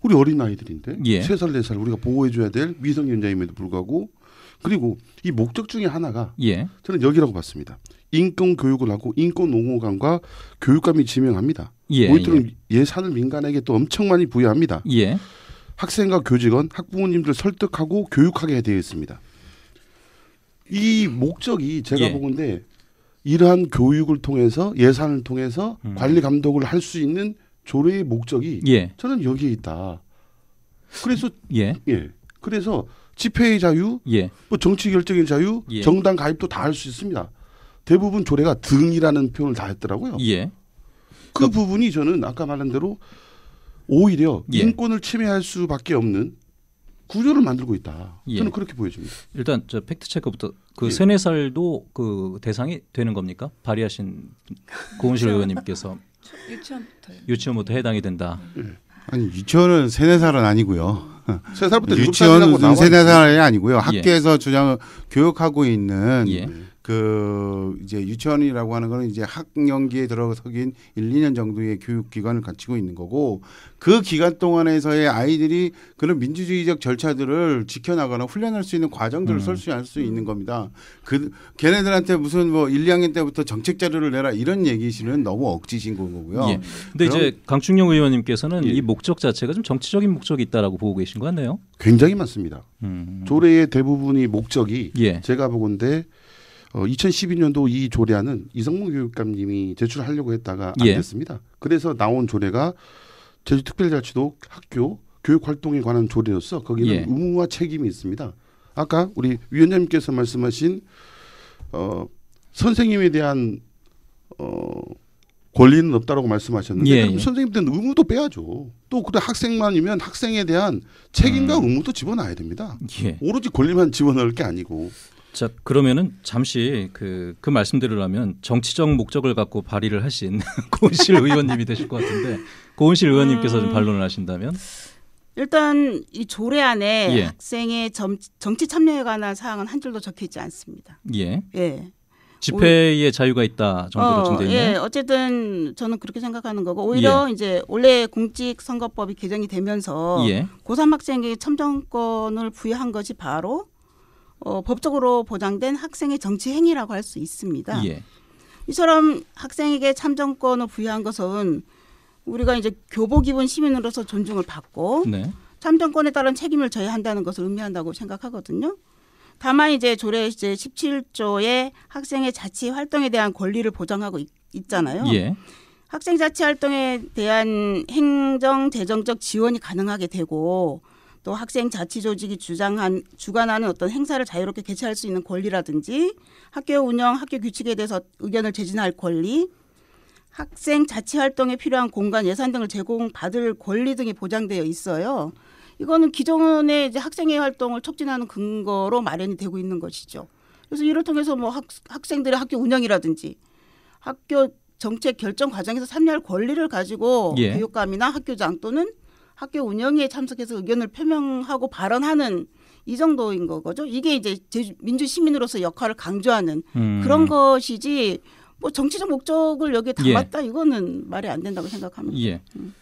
우리 어린 아이들인데 예. 살, 네살 우리가 보호해줘야 될 미성년자임에도 불구하고 그리고 이 목적 중에 하나가 예. 저는 여기라고 봤습니다. 인권 교육을 하고 인권 옹호감과 교육감이 지명합니다. 예, 모니터링 예. 산을 민간에게 또 엄청 많이 부여합니다. 예. 학생과 교직원, 학부모님들 설득하고 교육하게 되어 있습니다. 이 목적이 제가 예. 보건데 이러한 교육을 통해서 예산을 통해서 음. 관리 감독을 할 수 있는 조례의 목적이 예. 저는 여기에 있다. 그래서 예. 예. 그래서 집회의 자유, 예. 뭐 정치 결정의 자유, 예. 정당 가입도 다 할 수 있습니다. 대부분 조례가 등이라는 표현을 다 했더라고요. 예. 그 부분이 저는 아까 말한 대로 오히려 예. 인권을 침해할 수밖에 없는 구조를 만들고 있다. 예. 저는 예. 그렇게 보여집니다. 일단 저 팩트 체크부터 그 예. 세네 살도 그 대상이 되는 겁니까? 발의하신 고은실 의원님께서 <laughs> 유치원부터 유치원부터 해당이 된다. 예. 아니 유치원은 세네 살은 아니고요. <laughs> 세 살부터 유치원은 세네 살이 아니고요. 학교에서 주장 교육하고 있는 그 이제 유치원이라고 하는 거는 이제 학령기에 들어서긴 1, 2년 정도의 교육 기간을 갖추고 있는 거고 그 기간 동안에서의 아이들이 그런 민주주의적 절차들을 지켜나가나 훈련할 수 있는 과정들을 음. 설수할 수 있는 겁니다. 그 걔네들한테 무슨 뭐 1, 2학년 때부터 정책 자료를 내라 이런 얘기시는 너무 억지신 거고요. 예. 근데 이제 강충영 의원님께서는 예. 이 목적 자체가 좀 정치적인 목적이 있다라고 보고 계신 거 같네요. 굉장히 많습니다. 음. 조례의 대부분이 목적이 예. 제가 보건데 어, 2012년도 이 조례안은 이성문 교육감님이 제출하려고 했다가 안 예. 됐습니다. 그래서 나온 조례가 제주특별자치도 학교 교육활동에 관한 조례로서 거기는 예. 의무와 책임이 있습니다. 아까 우리 위원장님께서 말씀하신 어, 선생님에 대한 어, 권리는 없다라고 말씀하셨는데 예, 그럼 예. 선생님들은 의무도 빼야죠. 또 그래 학생만이면 학생에 대한 책임과 음. 의무도 집어넣어야 됩니다. 예. 오로지 권리만 집어넣을 게 아니고 자 그러면은 잠시 그그 그, 그 말씀대로라면 정치적 목적을 갖고 발의를 하신 <laughs> 고은실 의원님이 되실 것 같은데 고은실 의원님께서 음... 좀 반론을 하신다면 일단 이 조례안에 예. 학생의 점, 정치 참여에 관한 사항은 한 줄도 적혀 있지 않습니다. 예. 예. 집회의 올... 자유가 있다 정도로 정돼 어, 있는. 예, 어쨌든 저는 그렇게 생각하는 거고 오히려 예. 이제 원래 공직선거법이 개정이 되면서 예. 고3 학생에게 참정권을 부여한 것이 바로 어, 법적으로 보장된 학생의 정치 행위라고 할 수 있습니다. 예. 이처럼 학생에게 참정권을 부여한 것은 우리가 이제 교복 입은 시민으로서 존중을 받고 네. 참정권에 따른 책임을 져야 한다는 것을 의미한다고 생각하거든요. 다만 이제 조례 이제 17조에 학생의 자치 활동에 대한 권리를 보장하고 있, 잖아요 예. 학생 자치 활동에 대한 행정 재정적 지원이 가능하게 되고 또 학생 자치 조직이 주장한 주관하는 어떤 행사를 자유롭게 개최할 수 있는 권리라든지 학교 운영, 학교 규칙에 대해서 의견을 제진할 권리, 학생 자치 활동에 필요한 공간 예산 등을 제공받을 권리 등이 보장되어 있어요. 이거는 기존의 이제 학생의 활동을 촉진하는 근거로 마련이 되고 있는 것이죠. 그래서 이를 통해서 뭐 학, 학생들의 학교 운영이라든지 학교 정책 결정 과정에서 참여할 권리를 가지고 예. 교육감이나 학교장 또는 학교 운영에 참석해서 의견을 표명하고 발언하는 이 정도인 거죠. 이게 이제 민주 시민으로서 역할을 강조하는 음. 그런 것이지 뭐 정치적 목적을 여기에 예. 담았다 예. 이거는 말이 안 된다고 생각합니다. 예. 음.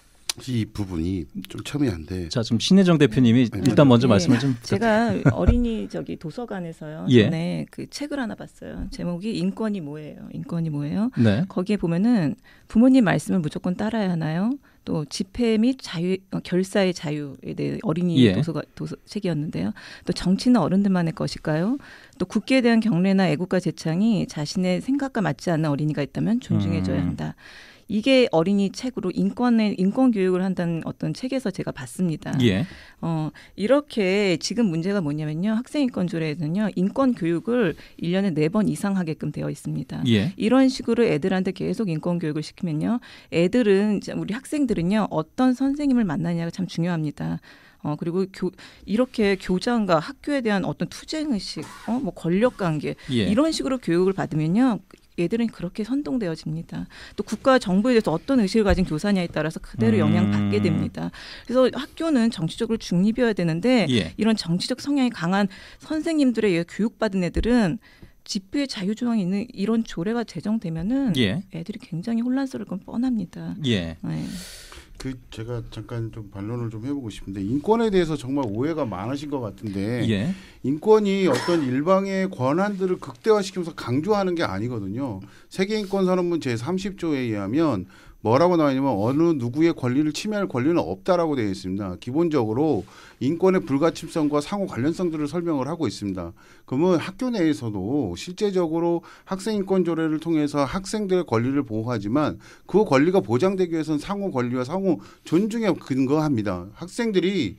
이 부분이 좀 첨예한데. 자, 좀 신혜정 대표님이 네. 일단 먼저 네. 말씀을 좀. 제가 어린이 저기 도서관에서요. 예. 전에 그 책을 하나 봤어요. 제목이 인권이 뭐예요? 인권이 뭐예요? 네. 거기에 보면은 부모님 말씀을 무조건 따라야 하나요? 또 집회 및 자유 어, 결사의 자유에 대해 어린이 예. 도서가 도서 책이었는데요. 또 정치는 어른들만의 것일까요? 또 국기에 대한 경례나 애국가 제창이 자신의 생각과 맞지 않는 어린이가 있다면 존중해줘야 음. 한다. 음. 이게 어린이 책으로 인권의 인권 교육을 한다는 어떤 책에서 제가 봤습니다. 예. 어, 이렇게 지금 문제가 뭐냐면요. 학생 인권 조례에는요. 인권 교육을 일년에 네 번 이상 하게끔 되어 있습니다. 예. 이런 식으로 애들한테 계속 인권 교육을 시키면요. 애들은 우리 학생들은요. 어떤 선생님을 만나냐가 참 중요합니다. 어 그리고 교, 이렇게 교장과 학교에 대한 어떤 투쟁 의식, 어뭐 권력 관계 예. 이런 식으로 교육을 받으면요 얘들은 그렇게 선동되어집니다. 또 국가 정부에 대해서 어떤 의식을 가진 교사냐에 따라서 그대로 음. 영향받게 됩니다. 그래서 학교는 정치적으로 중립이어야 되는데 예. 이런 정치적 성향이 강한 선생님들의 교육받은 애들은 집회 자유 조항이 있는 이런 조례가 제정되면은 예. 애들이 굉장히 혼란스러울 건 뻔합니다. 예. 네. 그 제가 잠깐 좀 반론을 좀 해보고 싶은데 인권에 대해서 정말 오해가 많으신 것 같은데 예. 인권이 어떤 일방의 권한들을 극대화시키면서 강조하는 게 아니거든요. 세계인권선언문 제 30조에 의하면 뭐라고 나와 있냐면 어느 누구의 권리를 침해할 권리는 없다라고 되어 있습니다. 기본적으로 인권의 불가침성과 상호 관련성들을 설명을 하고 있습니다. 그러면 학교 내에서도 실제적으로 학생 인권 조례를 통해서 학생들의 권리를 보호하지만 그 권리가 보장되기 위해서는 상호 권리와 상호 존중에 근거합니다. 학생들이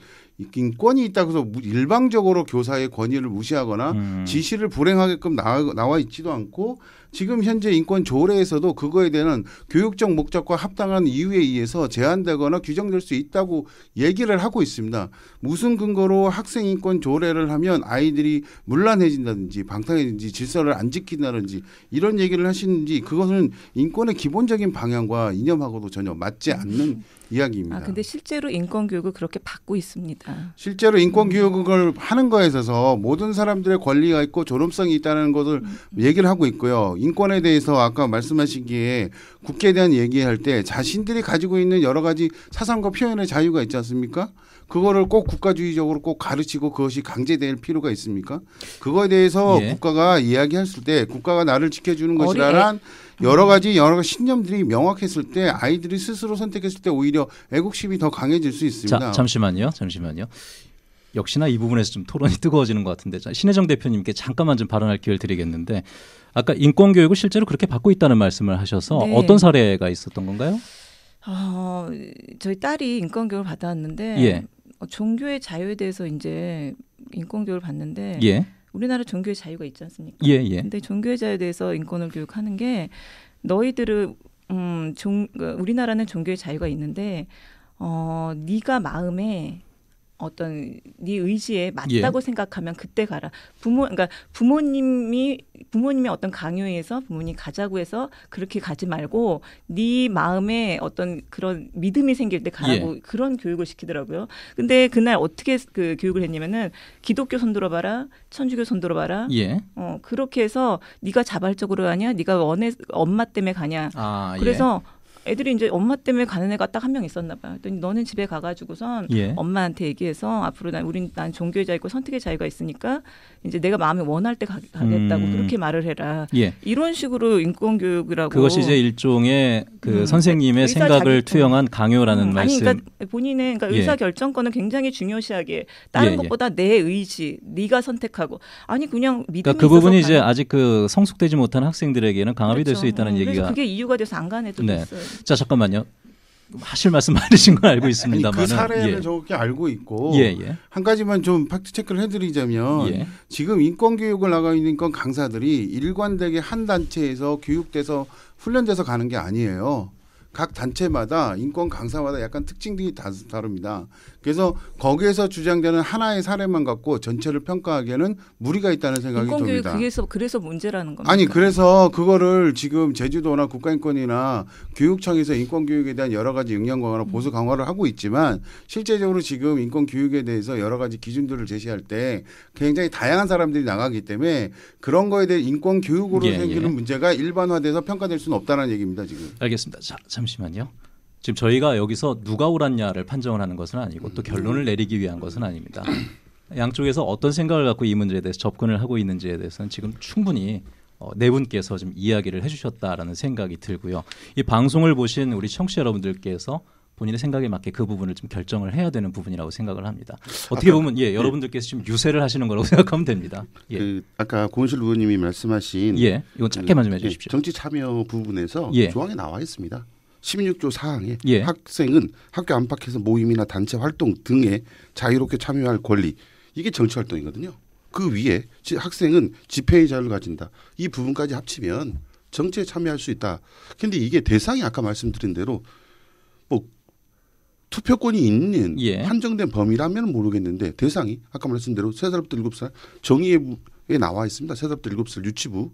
인권이 있다고 해서 일방적으로 교사의 권위를 무시하거나 음. 지시를 불행하게끔 나와, 나와 있지도 않고 지금 현재 인권 조례에서도 그거에 대한 교육적 목적과 합당한 이유에 의해서 제한되거나 규정될 수 있다고 얘기를 하고 있습니다. 무슨 근거로 학생 인권 조례를 하면 아이들이 물란해진다든지 방탕해진지 질서를 안 지킨다든지 이런 얘기를 하시는지 그것은 인권의 기본적인 방향과 이념하고도 전혀 맞지 않는 이야기입니다. 아, 근데 실제로 인권 교육을 그렇게 받고 있습니다. 실제로 인권 교육을 음. 하는 거에 있어서 모든 사람들의 권리가 있고 존엄성이 있다는 것을 음, 음. 얘기를 하고 있고요. 인권에 대해서 아까 말씀하시기 국회에 대한 얘기할 때 자신들이 가지고 있는 여러 가지 사상과 표현의 자유가 있지 않습니까? 그거를 꼭 국가주의적으로 꼭 가르치고 그것이 강제될 필요가 있습니까? 그거에 대해서 예. 국가가 이야기했을 때 국가가 나를 지켜주는 것이라란 어리... 여러 가지 여러 가지 신념들이 명확했을 때 아이들이 스스로 선택했을 때 오히려 애국심이 더 강해질 수 있습니다. 자, 잠시만요. 잠시만요. 역시나 이 부분에서 좀 토론이 <laughs> 뜨거워지는 것 같은데 신혜정 대표님께 잠깐만 좀 발언할 기회를 드리겠는데 아까 인권 교육을 실제로 그렇게 받고 있다는 말씀을 하셔서 네. 어떤 사례가 있었던 건가요? 어, 저희 딸이 인권 교육을 받아왔는데 예. 어, 종교의 자유에 대해서 이제 인권 교육을 받는데 예. 우리나라 종교의 자유가 있지 않습니까? 예, 예. 근데 종교의 자유에 대해서 인권을 교육하는 게 너희들은 음, 종, 그 우리나라는 종교의 자유가 있는데 어, 네가 마음에 어떤 네 의지에 예. 맞다고 예. 생각하면 그때 가라. 부모 그러니까 부모님이 부모님이 어떤 강요에서 부모님 가자고 해서 그렇게 가지 말고 네 마음에 어떤 그런 믿음이 생길 때 가라고 예. 그런 교육을 시키더라고요. 근데 그날 어떻게 그 교육을 했냐면은 기독교 손들어 봐라. 천주교 손들어 봐라. 예. 어, 그렇게 해서 네가 자발적으로 가냐? 네가 원해 엄마 때문에 가냐? 아, 예. 그래서 예. 애들이 이제 엄마 때문에 가는 애가 딱 한 명 있었나 봐요. 그랬더니 너는 집에 가가지고선 예. 엄마한테 얘기해서 앞으로 난 우린 난 종교의 자유고 선택의 자유가 있으니까 이제 내가 마음에 원할 때 가, 겠다고 음. 그렇게 말을 해라. 예. 이런 식으로 인권 교육이라고 그것이 이제 일종의 그 음. 선생님의 생각을 투영한 강요라는 음. 말씀. 아니 그러니까 본인의 그러니까 예. 의사 결정권은 굉장히 중요시하게 다른 예, 예. 것보다 내 의지, 네가 선택하고 아니 그냥 믿음이 그러니까 그 부분이 이제 아직 그 성숙되지 못한 학생들에게는 강압이 그렇죠. 될수 있다는 음, 얘기가 그게 이유가 돼서 안 가는 애도 네. 있어요. 자 잠깐만요. 하실 말씀 <laughs> 많으신 건 알고 있습니다만 그 사례는 예. 정확히 알고 있고 예, 예. 한 가지만 좀 팩트 체크를 해드리자면 예. 지금 인권 교육을 나가 있는 건 강사들이 일관되게 한 단체에서 교육돼서 훈련돼서 가는 게 아니에요. 각 단체마다 인권 강사마다 약간 특징들이 다, 다릅니다. 그래서 거기에서 주장되는 하나의 사례만 갖고 전체를 평가하기에는 무리가 있다는 생각이 인권교육 그래서 그래서 문제라는 겁니다. 아니 그래서 그거를 지금 제주도나 국가인권이나 교육청에서 인권교육에 대한 여러 가지 역량 강화나 보수 강화를 하고 있지만 실제적으로 지금 인권교육에 대해서 여러 가지 기준들을 제시할 때 굉장히 다양한 사람들이 나가기 때문에 그런 거에 대해 인권교육으로 예, 생기는 예. 문제가 일반화돼서 평가될 수는 없다는 얘기입니다. 지금 알겠습니다. 자, 잠시만요. 지금 저희가 여기서 누가 옳았냐를 판정을 하는 것은 아니고 또 결론을 내리기 위한 것은 아닙니다. 양쪽에서 어떤 생각을 갖고 이 문제에 대해서 접근을 하고 있는지에 대해서는 지금 충분히 어, 네 분께서 좀 이야기를 해주셨다라는 생각이 들고요. 이 방송을 보신 우리 청취자 여러분들께서 본인의 생각에 맞게 그 부분을 좀 결정을 해야 되는 부분이라고 생각을 합니다. 어떻게 보면 예 여러분들께서 지금 유세를 하시는 거라고 <laughs> 생각하면 됩니다. 예. 그 아까 고은실 의원님이 말씀하신 예 이건 짧게만 좀 그, 예, 해주십시오. 그 정치 참여 부분에서 예. 조항에 나와 있습니다. 16조 사항에 예. 학생은 학교 안팎에서 모임이나 단체 활동 등에 자유롭게 참여할 권리 이게 정치 활동이거든요. 그 위에 학생은 집회의 자유를 가진다. 이 부분까지 합치면 정치에 참여할 수 있다. 근데 이게 대상이 아까 말씀드린 대로 뭐 투표권이 있는 예. 한정된 범위라면 모르겠는데 대상이 아까 말씀드린 대로 세 살부터 일곱 살 정의에 나와 있습니다. 세 살부터 일곱 살 유치부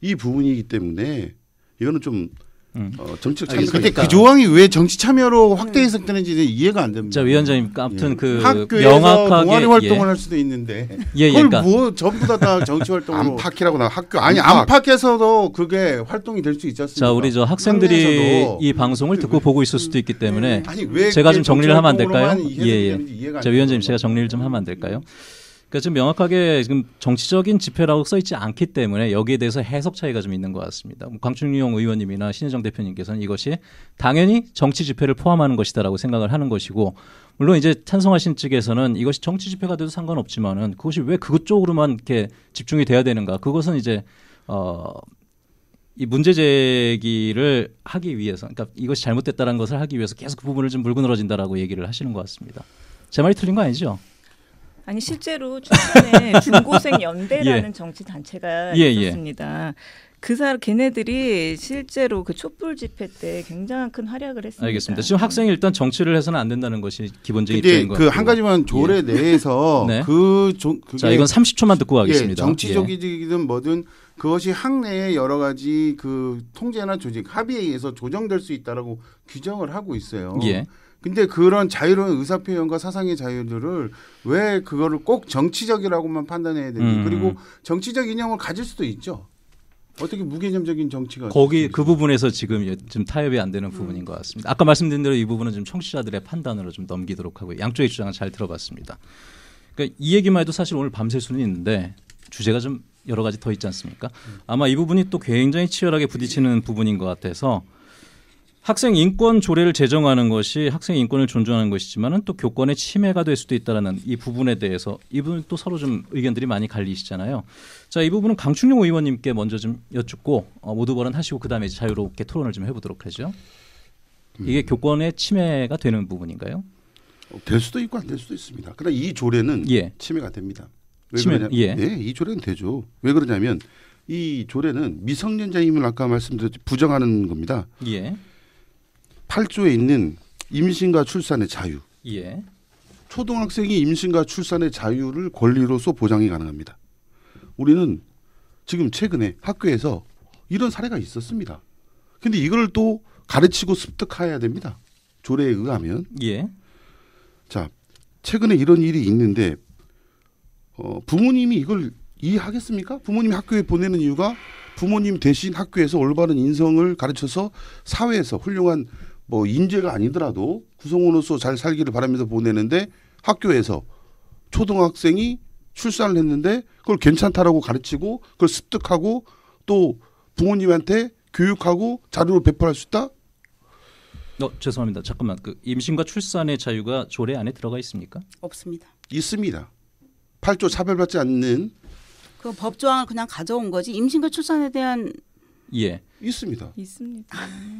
이 부분이기 때문에 이거는 좀 음. 어, 정치적 참여. 근데 그 조항이 왜 정치 참여로 확대 해석되는지는 음. 이해가 안 됩니다. 자 위원장님, 아무튼 예. 그 학교에서 명확하게 동아리 예. 활동을 예. 할 수도 있는데 예, 예, 그걸 그러니까. 뭐 전부 다 다 정치 <laughs> 활동으로 안팎이라고 나 학교 아니 안팎. 에서도 그게 활동이 될 수 있지 습니까자 우리 저 학생들이 이 방송을 듣고 보고 있을 수도 있기 때문에 아니, 제가 좀 정리를 하면 안 될까요? 예예. 예. 자 위원장님 제가 정리를 좀 하면 안 될까요? 음. 그러니까 지금 명확하게 지금 정치적인 집회라고 써 있지 않기 때문에 여기에 대해서 해석 차이가 좀 있는 것 같습니다. 광충용 뭐 의원님이나 신혜정 대표님께서는 이것이 당연히 정치 집회를 포함하는 것이다라고 생각을 하는 것이고 물론 이제 찬성하신 측에서는 이것이 정치 집회가 돼도 상관없지만은 그것이 왜 그것 쪽으로만 이렇게 집중이 돼야 되는가 그것은 이제 어. 이 문제 제기를 하기 위해서, 그러니까 이것이 잘못됐다는 것을 하기 위해서 계속 그 부분을 좀 물고 늘어진다라고 얘기를 하시는 것 같습니다. 제 말이 틀린 거 아니죠? 아니 실제로 최근에 <laughs> 중고생 연대라는 예. 정치 단체가 예, 예, 있었습니다. 예. 그 그사 람 걔네들이 실제로 그 촛불 집회 때 굉장히 큰 활약을 했습니다. 알겠습니다. 지금 학생이 일단 정치를 해서는 안 된다는 것이 기본적인 입장인 것같요 그한 가지만 예. 조례 예. 내에서 <laughs> 네. 그 자, 이건 30초만 듣고 예, 가겠습니다. 예, 정치적이든 예. 뭐든 그것이 학내의 여러 가지 그 통제나 조직 합의에 의해서 조정될 수 있다라고 규정을 하고 있어요. 예. 근데 그런 자유로운 의사표현과 사상의 자유들을 왜 그거를 꼭 정치적이라고만 판단해야 되는지 음. 그리고 정치적 이념을 가질 수도 있죠. 어떻게 무개념적인 정치가 거기 그 부분에서 지금 좀 타협이 안 되는 부분인 것 같습니다. 아까 말씀드린 대로 이 부분은 좀 청취자들의 판단으로 좀 넘기도록 하고 양쪽의 주장을잘 들어봤습니다. 그러니까 이 얘기만 해도 사실 오늘 밤새 수는 있는데 주제가 좀 여러 가지 더 있지 않습니까? 아마 이 부분이 또 굉장히 치열하게 부딪히는 부분인 것 같아서 학생 인권 조례를 제정하는 것이 학생 인권을 존중하는 것이지만은 또 교권의 침해가 될 수도 있다라는 이 부분에 대해서 이분또 서로 좀 의견들이 많이 갈리시잖아요. 자, 이 부분은 강충룡 의원님께 먼저 좀 여쭙고 어, 모두 발언하시고 그다음에 자유롭게 토론을 좀 해보도록 하죠. 음. 이게 음. 교권의 침해가 되는 부분인가요? 어, 될 수도 있고 안 될 수도 있습니다. 그러나 이 조례는 예. 침해가 됩니다. 왜 침해, 그러냐? 예. 네, 이 조례는 되죠. 왜 그러냐면 이 조례는 미성년자임을 아까 말씀드렸듯이 부정하는 겁니다. 예. 8조에 있는 임신과 출산의 자유. 예. 초등학생이 임신과 출산의 자유를 권리로서 보장이 가능합니다. 우리는 지금 최근에 학교에서 이런 사례가 있었습니다. 근데 이걸 또 가르치고 습득해야 됩니다. 조례에 의하면. 예. 자, 최근에 이런 일이 있는데 어, 부모님이 이걸 이해하겠습니까? 부모님 학교에 보내는 이유가 부모님 대신 학교에서 올바른 인성을 가르쳐서 사회에서 훌륭한 뭐 인재가 아니더라도 구성원으로서 잘 살기를 바라면서 보내는데 학교에서 초등학생이 출산을 했는데 그걸 괜찮다라고 가르치고 그걸 습득하고 또 부모님한테 교육하고 자료를 배포할 수 있다? 어, 죄송합니다. 잠깐만. 그 임신과 출산의 자유가 조례 안에 들어가 있습니까? 없습니다. 있습니다. 8조 차별받지 않는 그 법조항을 그냥 가져온 거지 임신과 출산에 대한 예. 있습니다. 있습니다.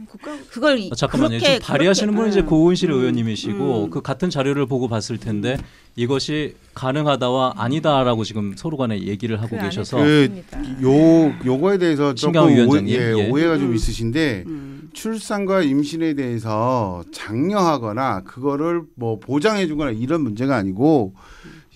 국가 아, 그걸 아, 잠깐만요. 그렇게, 발의하시는 분은 이제 고은실 음, 의원님이시고 음. 그 같은 자료를 보고 봤을 텐데 이것이 가능하다와 아니다라고 지금 서로 간에 얘기를 하고 그 계셔서 그요 요거에 대해서 조금 오해, 예, 예, 오해가 음. 있으신데 음. 출산과 임신에 대해서 장려하거나 그거를 뭐 보장해주거나 이런 문제가 아니고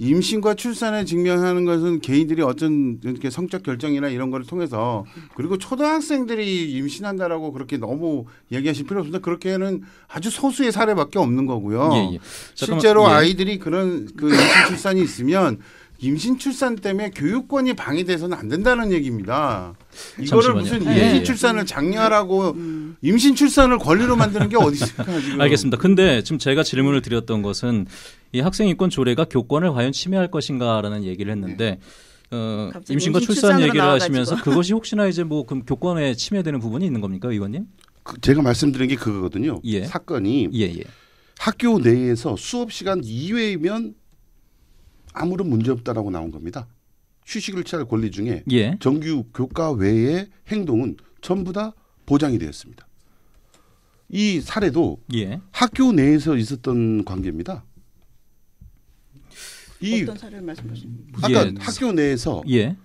임신과 출산에 직면하는 것은 개인들이 어떤 이렇게 성적 결정이나 이런 걸 통해서 그리고 초등학생들이 임신한다라고 그렇게 너무 얘기하실 필요 없습니다. 그렇게는 아주 소수의 사례밖에 없는 거고요. 예, 예. 실제로 예. 아이들이 그런 그 임신 출산이 있으면 임신 출산 때문에 교육권이 방해돼서는 안 된다는 얘기입니다. 이거를 잠시만요. 무슨 예, 예. 임신 출산을 장려하라고 임신 출산을 권리로 만드는 게 어디 있을까 지금. 알겠습니다. 근데 지금 제가 질문을 드렸던 것은 이 학생 인권 조례가 교권을 과연 침해할 것인가라는 얘기를 했는데 네. 어, 임신과 출산 얘기를 나와가지고. 하시면서 그것이 혹시나 이제 뭐 그럼 교권에 침해되는 부분이 있는 겁니까, 의원님? 그 제가 말씀드린 게 그거거든요. 예. 사건이 예, 예. 학교 내에서 수업 시간 이외이면 아무런 문제 없다라고 나온 겁니다. 휴식을 취할 권리 중에 예. 정규 교과 외의 행동은 전부 다 보장이 되었습니다. 이 사례도 예. 학교 내에서 있었던 관계입니다. 이 어떤 사례를 말씀하시는 아까 예. 학교 내에서 예.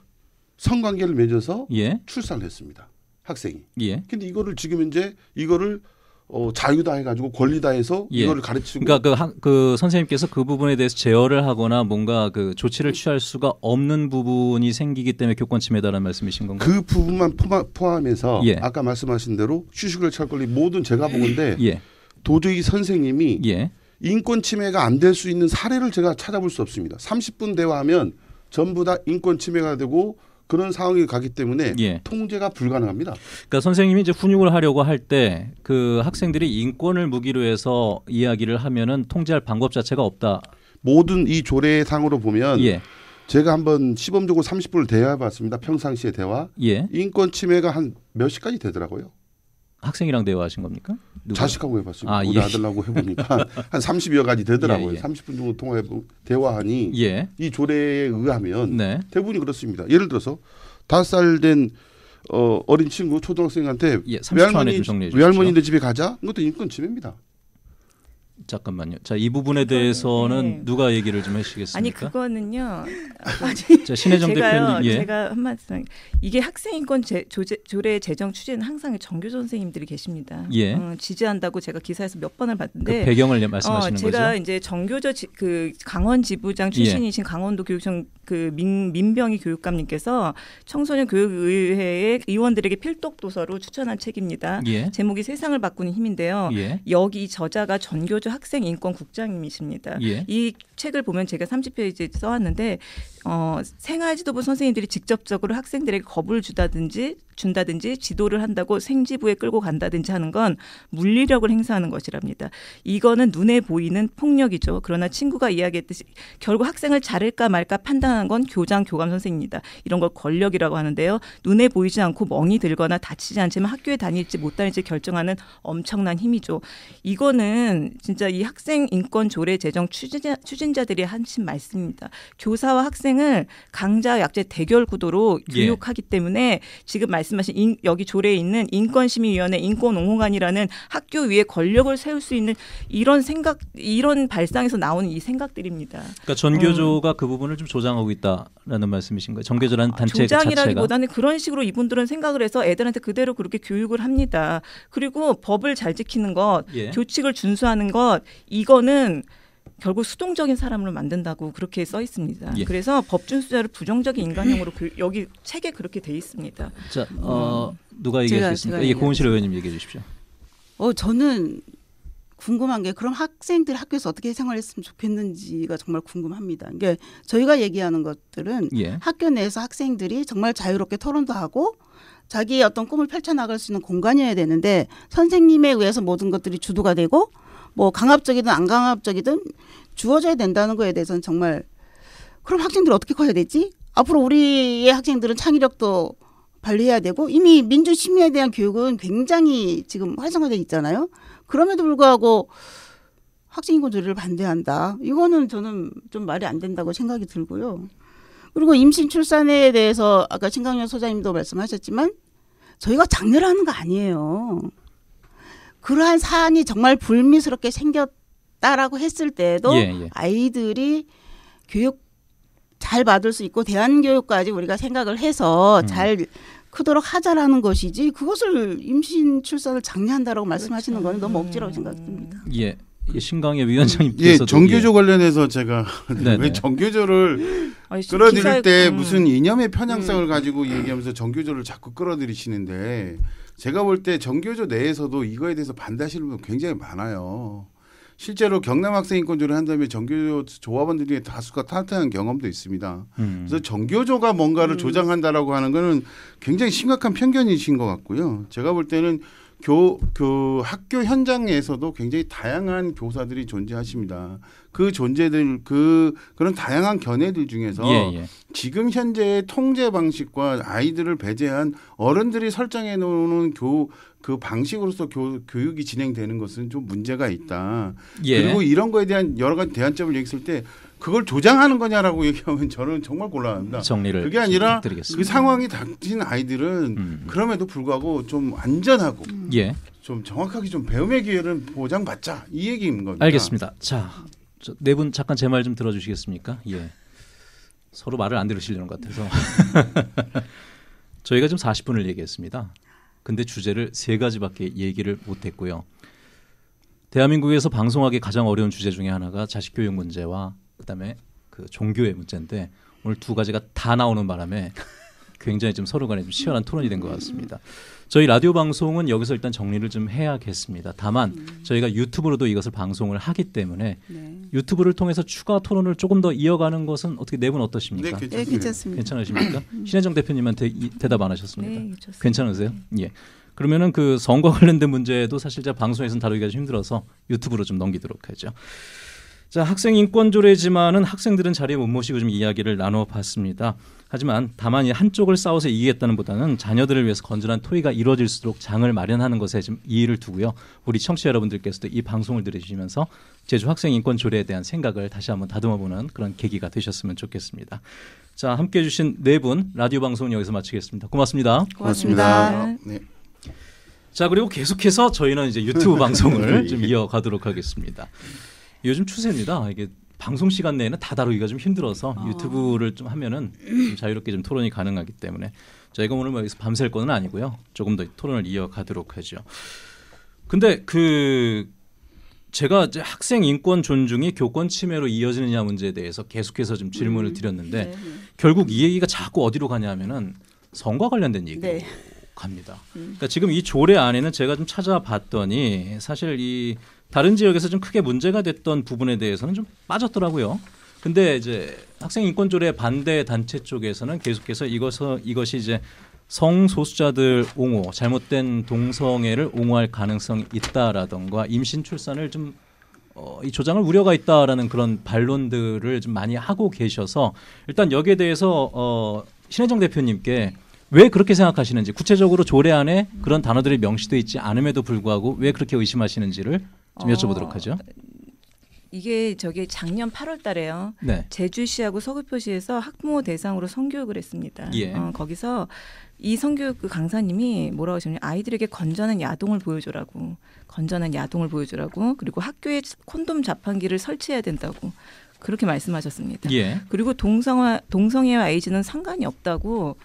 성관계를 맺어서 예. 출산을 했습니다. 학생이. 예. 근데 이거를 지금 이제 이거를 어, 자유다 해가지고 권리다 해서 예. 이거를 가르치고. 그러니까 그, 하, 그 선생님께서 그 부분에 대해서 제어를 하거나 뭔가 그 조치를 그 취할 수가 없는 부분이 생기기 때문에 교권 침해다라는 말씀이신 건가요? 그 부분만 포함, 해서 예. 아까 말씀하신 대로 휴식을 찰 권리 모든 제가 보건데 예. 도저히 선생님이 예. 인권 침해가 안 될 수 있는 사례를 제가 찾아볼 수 없습니다. 30분 대화하면 전부 다 인권 침해가 되고 그런 상황이 가기 때문에 예. 통제가 불가능합니다. 그러니까 선생님이 이제 훈육을 하려고 할 때 그 학생들이 인권을 무기로 해서 이야기를 하면은 통제할 방법 자체가 없다. 모든 이 조례상으로 보면 예. 제가 한번 시범적으로 30분을 대화해 봤습니다. 평상시에 대화. 예. 인권 침해가 한 몇 시까지 되더라고요. 학생이랑 대화하신 겁니까? 누구? 자식하고 해봤어요. 아, 우리 예. 아들하고 해보니까 한 30여 <laughs> 가지 되더라고요. 예, 예. 30분 정도 통화해 대화하니 예. 이 조례에 의하면 네. 대부분이 그렇습니다. 예를 들어서 다섯 살된 어, 어린 친구 초등학생한테 예, 외할머니 외할머니네 집에 가자. 이것도 인권 침해입니다. 잠깐만요. 자, 이 부분에 대해서는 네. 누가 얘기를 좀 해주시겠습니까? 아니, 그거는요. 아니, 자, 신혜정 대표님. 예. 제가 한마디 이게 학생인권 제, 조제, 조례 제정 추진 항상 정교 선생님들이 계십니다. 예. 어, 지지한다고 제가 기사에서 몇 번을 봤는데. 그 배경을 예, 말씀하시는 어, 제가 거죠? 제가 이제 정교조 지, 그 강원 지부장 예. 출신이신 예. 강원도 교육청 그 민, 민병희 교육감님께서 청소년 교육의회의 의원들에게 필독 도서로 추천한 책입니다. 예. 제목이 세상을 바꾸는 힘인데요. 예. 여기 저자가 전교 이 학생인권국장님이십니다. 예. 이 책을 보면 제가 30페이지 써왔는데 어, 생활지도부 선생님들이 직접적으로 학생들에게 겁을 주다든지 준다든지 지도를 한다고 생지부에 끌고 간다든지 하는 건 물리력을 행사하는 것이랍니다. 이거는 눈에 보이는 폭력이죠. 그러나 친구가 이야기했듯이 결국 학생을 자를까 말까 판단하는 건 교장, 교감 선생입니다. 이런 걸 권력이라고 하는데요. 눈에 보이지 않고 멍이 들거나 다치지 않지만 학교에 다닐지 못 다닐지 결정하는 엄청난 힘이죠. 이거는 진짜 이 학생 인권 조례 제정 추진 추진자들이 한신 말씀입니다. 교사와 학생을 강자와 약자 대결 구도로 예. 교육하기 예. 때문에 지금 말씀하신 인, 여기 조례에 있는 인권심의위원회 인권옹호관이라는 학교 위에 권력을 세울 수 있는 이런 생각 이런 발상에서 나오는 이 생각들입니다. 그러니까 전교조가 음. 그 부분을 좀 조장하고 있다라는 말씀이신 거예요. 전교조라는 아, 단체 그 조장이라기보다는 그런 식으로 이분들은 생각을 해서 애들한테 그대로 그렇게 교육을 합니다. 그리고 법을 잘 지키는 것, 예. 교칙을 준수하는 것 이거는 결국 수동적인 사람을 만든다고 그렇게 써 있습니다. 예. 그래서 법준수자를 부정적인 인간형으로 음. 그, 여기 책에 그렇게 돼 있습니다. 자, 어, 음. 누가 얘기하시습니까 예, 고은실 의원님 얘기해 주십시오. 어, 저는 궁금한 게 그럼 학생들 학교에서 어떻게 생활했으면 좋겠는지가 정말 궁금합니다. 이게 저희가 얘기하는 것들은 예. 학교 내에서 학생들이 정말 자유롭게 토론도 하고 자기의 어떤 꿈을 펼쳐나갈 수 있는 공간이어야 되는데 선생님에 의해서 모든 것들이 주도가 되고 뭐 강압적이든 안 강압적이든 주어져야 된다는 거에 대해서는 정말 그럼 학생들 어떻게 커야 되지? 앞으로 우리의 학생들은 창의력도 발휘해야 되고 이미 민주 심리에 대한 교육은 굉장히 지금 활성화돼 있잖아요. 그럼에도 불구하고 학생 인권 조례를 반대한다. 이거는 저는 좀 말이 안 된다고 생각이 들고요. 그리고 임신 출산에 대해서 아까 신강현 소장님도 말씀하셨지만 저희가 장려를 하는 거 아니에요. 그러한 사안이 정말 불미스럽게 생겼다라고 했을 때에도 예, 예. 아이들이 교육 잘 받을 수 있고 대안교육까지 우리가 생각을 해서 음. 잘 크도록 하자라는 것이지 그것을 임신 출산을 장려한다라고 말씀하시는 거는 너무 억지라고 그렇죠. 생각됩니다. 음. 예. 신강의 위원장님께서 예, 정교조 예. 관련해서 제가 <laughs> 왜 정교조를 아, 끌어들일 때 무슨 이념의 편향성을 음. 가지고 얘기하면서 정교조를 자꾸 끌어들이시는데 제가 볼 때 정교조 내에서도 이거에 대해서 반대하시는 분 굉장히 많아요. 실제로 경남 학생 인권조를 한 다음에 정교조 조합원들 중에 다수가 탈퇴한 경험도 있습니다. 음. 그래서 정교조가 뭔가를 음. 조장한다라고 하는 거는 굉장히 심각한 편견이신 것 같고요. 제가 볼 때는 교, 그 학교 현장에서도 굉장히 다양한 교사들이 존재하십니다. 그 존재들, 그, 그런 다양한 견해들 중에서 예, 예. 지금 현재의 통제 방식과 아이들을 배제한 어른들이 설정해 놓는 교, 그 방식으로서 교, 교육이 진행되는 것은 좀 문제가 있다. 예. 그리고 이런 거에 대한 여러 가지 대안점을 얘기했을 때 그걸 조장하는 거냐라고 얘기하면 저는 정말 곤란합니다. 정리를 그게 아니라 그 상황이 닥친 아이들은 음. 음. 그럼에도 불구하고 좀 안전하고 음. 좀 정확하게 좀 배움의 기회를 보장받자 이 얘기인 겁니다. 알겠습니다. 자, 네 분 잠깐 제 말 좀 들어주시겠습니까? 예. 서로 말을 안 들으시려는 것 같아서 <laughs> 저희가 지 40분을 얘기했습니다. 근데 주제를 세 가지밖에 얘기를 못했고요. 대한민국에서 방송하기 가장 어려운 주제 중에 하나가 자식 교육 문제와 그다음에 그 종교의 문제인데 오늘 두 가지가 다 나오는 바람에 <laughs> 굉장히 좀 서로 간에 좀 치열한 토론이 된 것 같습니다. 저희 라디오 방송은 여기서 일단 정리를 좀 해야겠습니다. 다만 음. 저희가 유튜브로도 이것을 방송을 하기 때문에 네. 유튜브를 통해서 추가 토론을 조금 더 이어가는 것은 어떻게 네분 어떠십니까? 네, 괜찮습니다. 괜찮으십니까? 음. 신혜정 대표님한테 이, 대답 안 하셨습니다. 네, 괜찮으세요? 네. 예. 그러면은 그 선거 관련된 문제도 사실 제가 방송에서는 다루기가 좀 힘들어서 유튜브로 좀 넘기도록 하죠. 자, 학생 인권 조례지만은 학생들은 자리에 못 모시고 좀 이야기를 나눠봤습니다. 하지만 다만 이 한쪽을 싸워서 이기겠다는 보다는 자녀들을 위해서 건전한 토의가 이루어질수록 장을 마련하는 것에 좀 이의를 두고요. 우리 청취자 여러분들께서도 이 방송을 들으시면서 제주 학생 인권 조례에 대한 생각을 다시 한번 다듬어보는 그런 계기가 되셨으면 좋겠습니다. 자, 함께 해주신 네 분 라디오 방송 여기서 마치겠습니다. 고맙습니다. 고맙습니다. 고맙습니다. 네. 자, 그리고 계속해서 저희는 이제 유튜브 <laughs> 방송을 네. 좀 이어가도록 하겠습니다. 요즘 추세입니다. 이게 방송 시간 내에는 다 다루기가 좀 힘들어서 아. 유튜브를 좀 하면은 좀 자유롭게 좀 토론이 가능하기 때문에 저희가 오늘 뭐 여기서 밤샐 거는 아니고요. 조금 더 토론을 이어가도록 하죠. 근데 그 제가 이제 학생 인권 존중이 교권 침해로 이어지느냐 문제에 대해서 계속해서 좀 질문을 음. 드렸는데 네, 네. 결국 이 얘기가 자꾸 어디로 가냐면은 선거 관련된 얘기로 네. 갑니다. 음. 그러니까 지금 이 조례 안에는 제가 좀 찾아봤더니 사실 이 다른 지역에서 좀 크게 문제가 됐던 부분에 대해서는 좀 빠졌더라고요. 근데 이제 학생 인권 조례 반대 단체 쪽에서는 계속해서 이것을 이것이 이제 성소수자들 옹호, 잘못된 동성애를 옹호할 가능성이 있다라던가 임신 출산을 좀 어, 이 조장을 우려가 있다라는 그런 반론들을 좀 많이 하고 계셔서 일단 여기에 대해서 어, 신혜정 대표님께 왜 그렇게 생각하시는지 구체적으로 조례안에 그런 단어들이 명시되어 있지 않음에도 불구하고 왜 그렇게 의심하시는지를 좀 여쭤보도록 하죠. 어, 이게 저기 작년 8월달에요. 네. 제주시하고 서귀포시에서 학부모 대상으로 성교육을 했습니다. 예. 어, 거기서 이 성교육 그 강사님이 뭐라고 하셨냐 아이들에게 건전한 야동을 보여줘라고 건전한 야동을 보여주라고 그리고 학교에 콘돔 자판기를 설치해야 된다고 그렇게 말씀하셨습니다. 예. 그리고 동성화 동성애와 에이즈는 상관이 없다고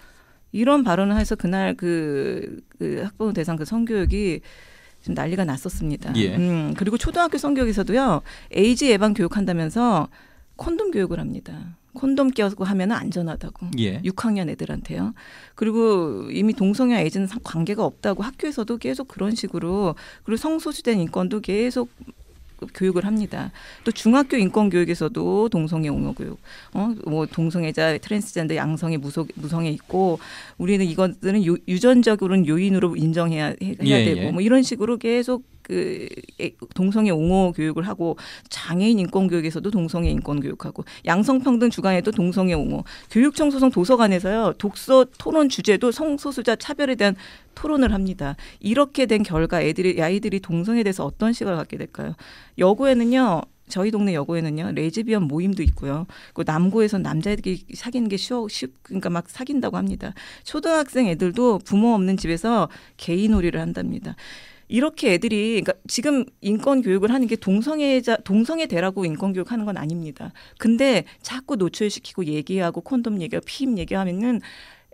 이런 발언을 해서 그날 그, 그 학부모 대상 그 성교육이 지금 난리가 났었습니다. 예. 음, 그리고 초등학교 성격에서도요 에이즈 예방 교육한다면서 콘돔 교육을 합니다. 콘돔 끼고 하면 안전하다고. 예. 6학년 애들한테요. 그리고 이미 동성애와 에이즈는 관계가 없다고 학교에서도 계속 그런 식으로 그리고 성소수된 인권도 계속 교육을 합니다. 또 중학교 인권 교육에서도 동성애 옹호 교육, 어, 뭐 동성애자, 트랜스젠더, 양성애, 무속 무성애 있고 우리는 이것들은 유, 전적으로는 요인으로 인정해야 해야 예, 되고 예. 뭐 이런 식으로 계속 그 예, 동성애 옹호 교육을 하고 장애인 인권 교육에서도 동성애 인권 교육하고 양성평등 주간에도 동성애 옹호 교육청 소송 도서관에서요 독서 토론 주제도 성소수자 차별에 대한 토론을 합니다. 이렇게 된 결과 애들이 아이들이 동성에 대해서 어떤 시각을 갖게 될까요? 여고에는요 저희 동네 여고에는요 레즈비언 모임도 있고요. 그남고에서 남자애들이 사귀는 게 쉬워 쉽 그러니까 막 사귄다고 합니다. 초등학생 애들도 부모 없는 집에서 개인 놀이를 한답니다. 이렇게 애들이 그러니까 지금 인권 교육을 하는 게 동성애자 동성애 대라고 인권 교육하는 건 아닙니다. 근데 자꾸 노출시키고 얘기하고 콘돔 얘기하고 피임 얘기하면은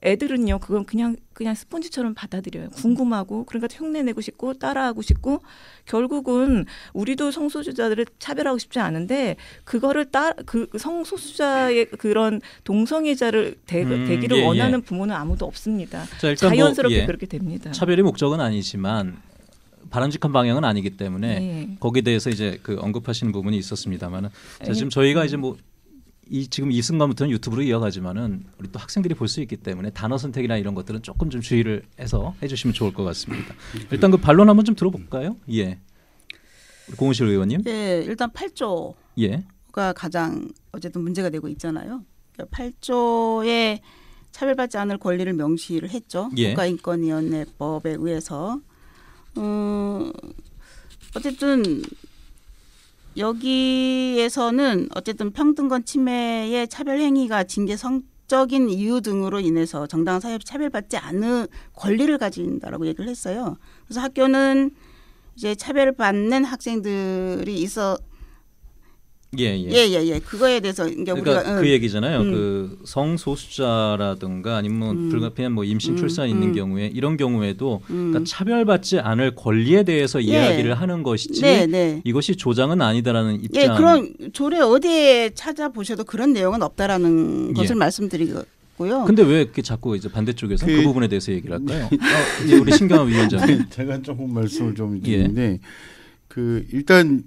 애들은요 그건 그냥 그냥 스펀지처럼 받아들여요 궁금하고 그러니까 흉내내고 싶고 따라하고 싶고 결국은 우리도 성소수자들을 차별하고 싶지 않은데 그거를 따 그 성소수자의 그런 동성애자를 되, 음, 기를 예, 예, 원하는 예. 부모는 아무도 없습니다 자, 연스럽게 뭐, 예. 그렇게 됩니다 차별의 목적은 아니지만 바람직한 방향은 아니기 때문에 네. 거기에 대해서 이제 그 언급하시는 부분이 있었습니다만은 자, 지금 예. 저희가 이제 뭐 이 지금 이 순간부터는 유튜브로 이어가지만은 우리 또 학생들이 볼 수 있기 때문에 단어 선택이나 이런 것들은 조금 좀 주의를 해서 해주시면 좋을 것 같습니다. 일단 그 반론 한번 좀 들어볼까요? 예, 공우실 의원님. 예, 일단 8조가 예. 가장 어쨌든 문제가 되고 있잖아요. 그 그러니까 8조에 차별받지 않을 권리를 명시를 했죠. 예. 국가인권위원회법에 의해서 음, 어쨌든 여기에서는 어쨌든 평등권 침해의 차별 행위가 징계 성적인 이유 등으로 인해서 정당한 사회 차별받지 않은 권리를 가진다라고 얘기를 했어요. 그래서 학교는 이제 차별받는 학생들이 있어 예예예 예. 예. 예, 예, 그거에 대해서 그제 그러니까 우리가, 그 얘기잖아요. 음. 그 성소수자라든가 아니면 음. 불가피한 뭐 임신 음, 출산 있는 음. 경우에 이런 경우에도 음. 그러니까 차별받지 않을 권리에 대해서 예. 이야기를 하는 것이지 네, 네. 이것이 조장은 아니다라는 예, 입장. 예, 그런 조례 어디에 찾아보셔도 그런 내용은 없다라는 것을 말씀드리고 요 근데 왜 이렇게 자꾸 이제 반대쪽에서 그, 그 부분에 대해서 얘기를 할까요? 아, 우리 신경화 위원장. <laughs> 제가 조금 말씀을 좀 드리는데 그 일단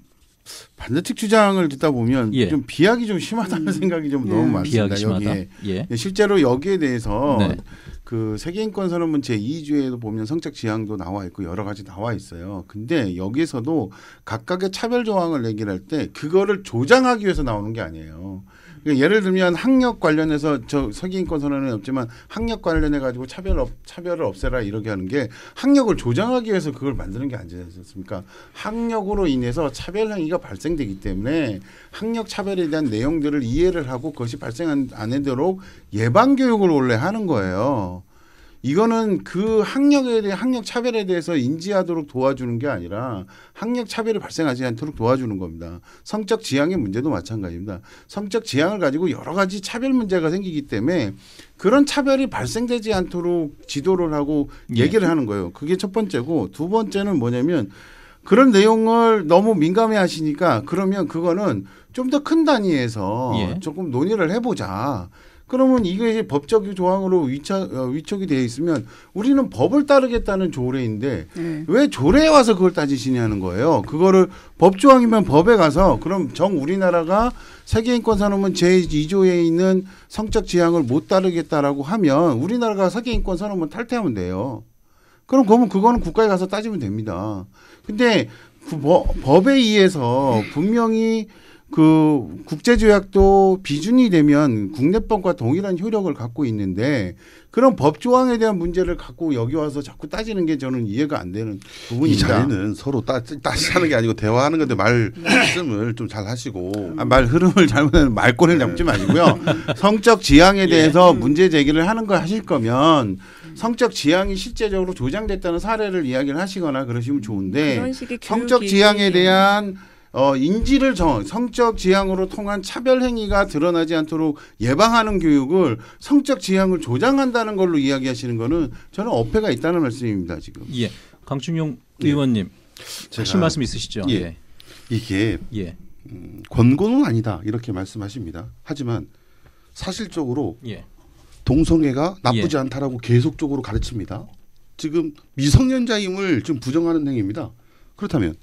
반대측 주장을 듣다 보면 예. 좀 비약이 좀 심하다는 음. 생각이 좀 예. 너무 많습니다. 여기에 예. 예. 실제로 여기에 대해서 네. 그 세계인권 선언문 제 2조에도 보면 성적 지향도 나와 있고 여러 가지 나와 있어요. 근데 여기에서도 각각의 차별 조항을 얘기할때 그거를 조장하기 위해서 나오는 게 아니에요. 그러니까 예를 들면 학력 관련해서 저 성인권 선언은 없지만 학력 관련해 가지고 차별 없, 차별을 없애라 이렇게 하는 게 학력을 조장하기 위해서 그걸 만드는 게 아니지 않습니까? 학력으로 인해서 차별 행위가 발생되기 때문에 학력 차별에 대한 내용들을 이해를 하고 그것이 발생 안 되도록 예방 교육을 원래 하는 거예요. 이거는 그 학력에 대해 학력 차별에 대해서 인지하도록 도와주는 게 아니라 학력 차별이 발생하지 않도록 도와주는 겁니다. 성적 지향의 문제도 마찬가지입니다. 성적 지향을 가지고 여러 가지 차별 문제가 생기기 때문에 그런 차별이 발생되지 않도록 지도를 하고 예. 얘기를 예. 하는 거예요. 그게 첫 번째고 두 번째는 뭐냐면 그런 내용을 너무 민감해 하시니까 그러면 그거는 좀 더 큰 단위에서 예. 조금 논의를 해보자. 그러면 이게 법적 조항으로 위차, 어, 위촉이 되어 있으면 우리는 법을 따르겠다는 조례인데 네. 왜 조례에 와서 그걸 따지시냐는 거예요. 그거를 법조항이면 법에 가서 그럼 정 우리나라가 세계인권산업은 제2조에 있는 성적 지향을 못 따르겠다라고 하면 우리나라가 세계인권산업은 탈퇴하면 돼요. 그럼 그러면 그거는 국가에 가서 따지면 됩니다. 근데 그 뭐, 법에 의해서 분명히 그 국제조약도 비준이 되면 국내법과 동일한 효력을 갖고 있는데 그런 법 조항에 대한 문제를 갖고 여기 와서 자꾸 따지는 게 저는 이해가 안 되는 부분입다이 자리는 서로 따, 따지자는 게 아니고 대화하는 건데 네. 말씀을 좀 잘 하시고 아, 말 흐름을 잘못하는 말꼬리를 네. 잡지 마시고요. 성적 지향에 예. 대해서 문제 제기를 하는 걸 하실 거면 성적 지향이 실제적으로 조장됐다는 사례를 이야기를 하시거나 그러시면 좋은데 성적 지향에 대한 어, 인지를 정, 성적 지향으로 통한 차별 행위가 드러나지 않도록 예방하는 교육을 성적 지향을 조장한다는 걸로 이야기하시는 거는 저는 어폐가 있다는 말씀입니다 지금. 예, 강준용 의원님 예. 하신 말씀 있으시죠? 예, 예. 이게 예. 음, 권고는 아니다 이렇게 말씀하십니다. 하지만 사실적으로 예. 동성애가 나쁘지 예. 않다라고 계속적으로 가르칩니다. 지금 미성년자임을 지금 부정하는 행위입니다. 그렇다면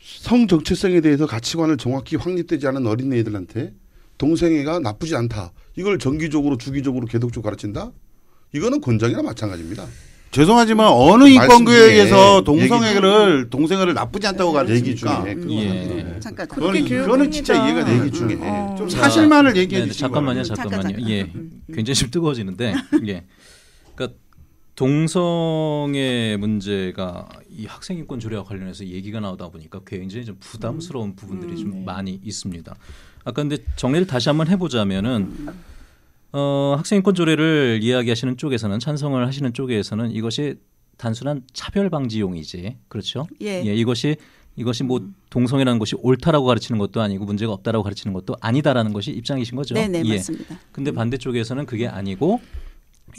성 정체성에 대해서 가치관을 정확히 확립되지 않은 어린애들한테 동생애가 나쁘지 않다. 이걸 정기적으로 주기적으로 계속적으로 가르친다? 이거는 권장이나 마찬가지입니다. 죄송하지만 어느 인권교육에서 동성애를 동생애를 나쁘지 않다고 가르치니까 예. 예. 잠깐 그렇게 그건, 그거는 진짜 이해가 되기 음. 중에 어. 좀 사실만을 얘기해 네, 네, 주시면 잠깐만요 잠깐만요 잠깐, 잠깐. 예 음, 음. 굉장히 좀 뜨거워지는데 <laughs> 예 그러니까 동성애 문제가 이 학생 인권 조례와 관련해서 얘기가 나오다 보니까 굉장히 좀 부담스러운 음. 부분들이 음, 좀 네. 많이 있습니다. 아까 근데 정리를 다시 한번 해보자면은 어, 학생 인권 조례를 이야기하시는 쪽에서는 찬성을 하시는 쪽에서는 이것이 단순한 차별 방지용이지 그렇죠? 예. 예 이것이 이것이 뭐 동성애라는 것이 옳다라고 가르치는 것도 아니고 문제가 없다라고 가르치는 것도 아니다라는 것이 입장이신 거죠. 네, 네, 예. 맞습니다. 근데 반대쪽에서는 그게 아니고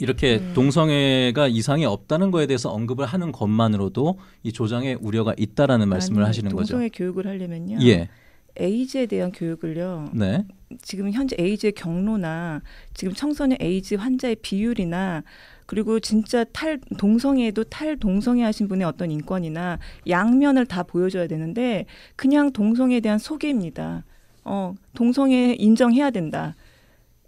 이렇게 음. 동성애가 이상이 없다는 거에 대해서 언급을 하는 것만으로도 이 조장에 우려가 있다라는 말씀을 하시는 거죠. 동성애 교육을 하려면요. 예. 에이즈에 대한 교육을요. 네. 지금 현재 에이즈의 경로나 지금 청소년 에이즈 환자의 비율이나 그리고 진짜 탈 동성애도 탈 동성애 하신 분의 어떤 인권이나 양면을 다 보여줘야 되는데 그냥 동성애에 대한 소개입니다. 어, 동성애 인정해야 된다.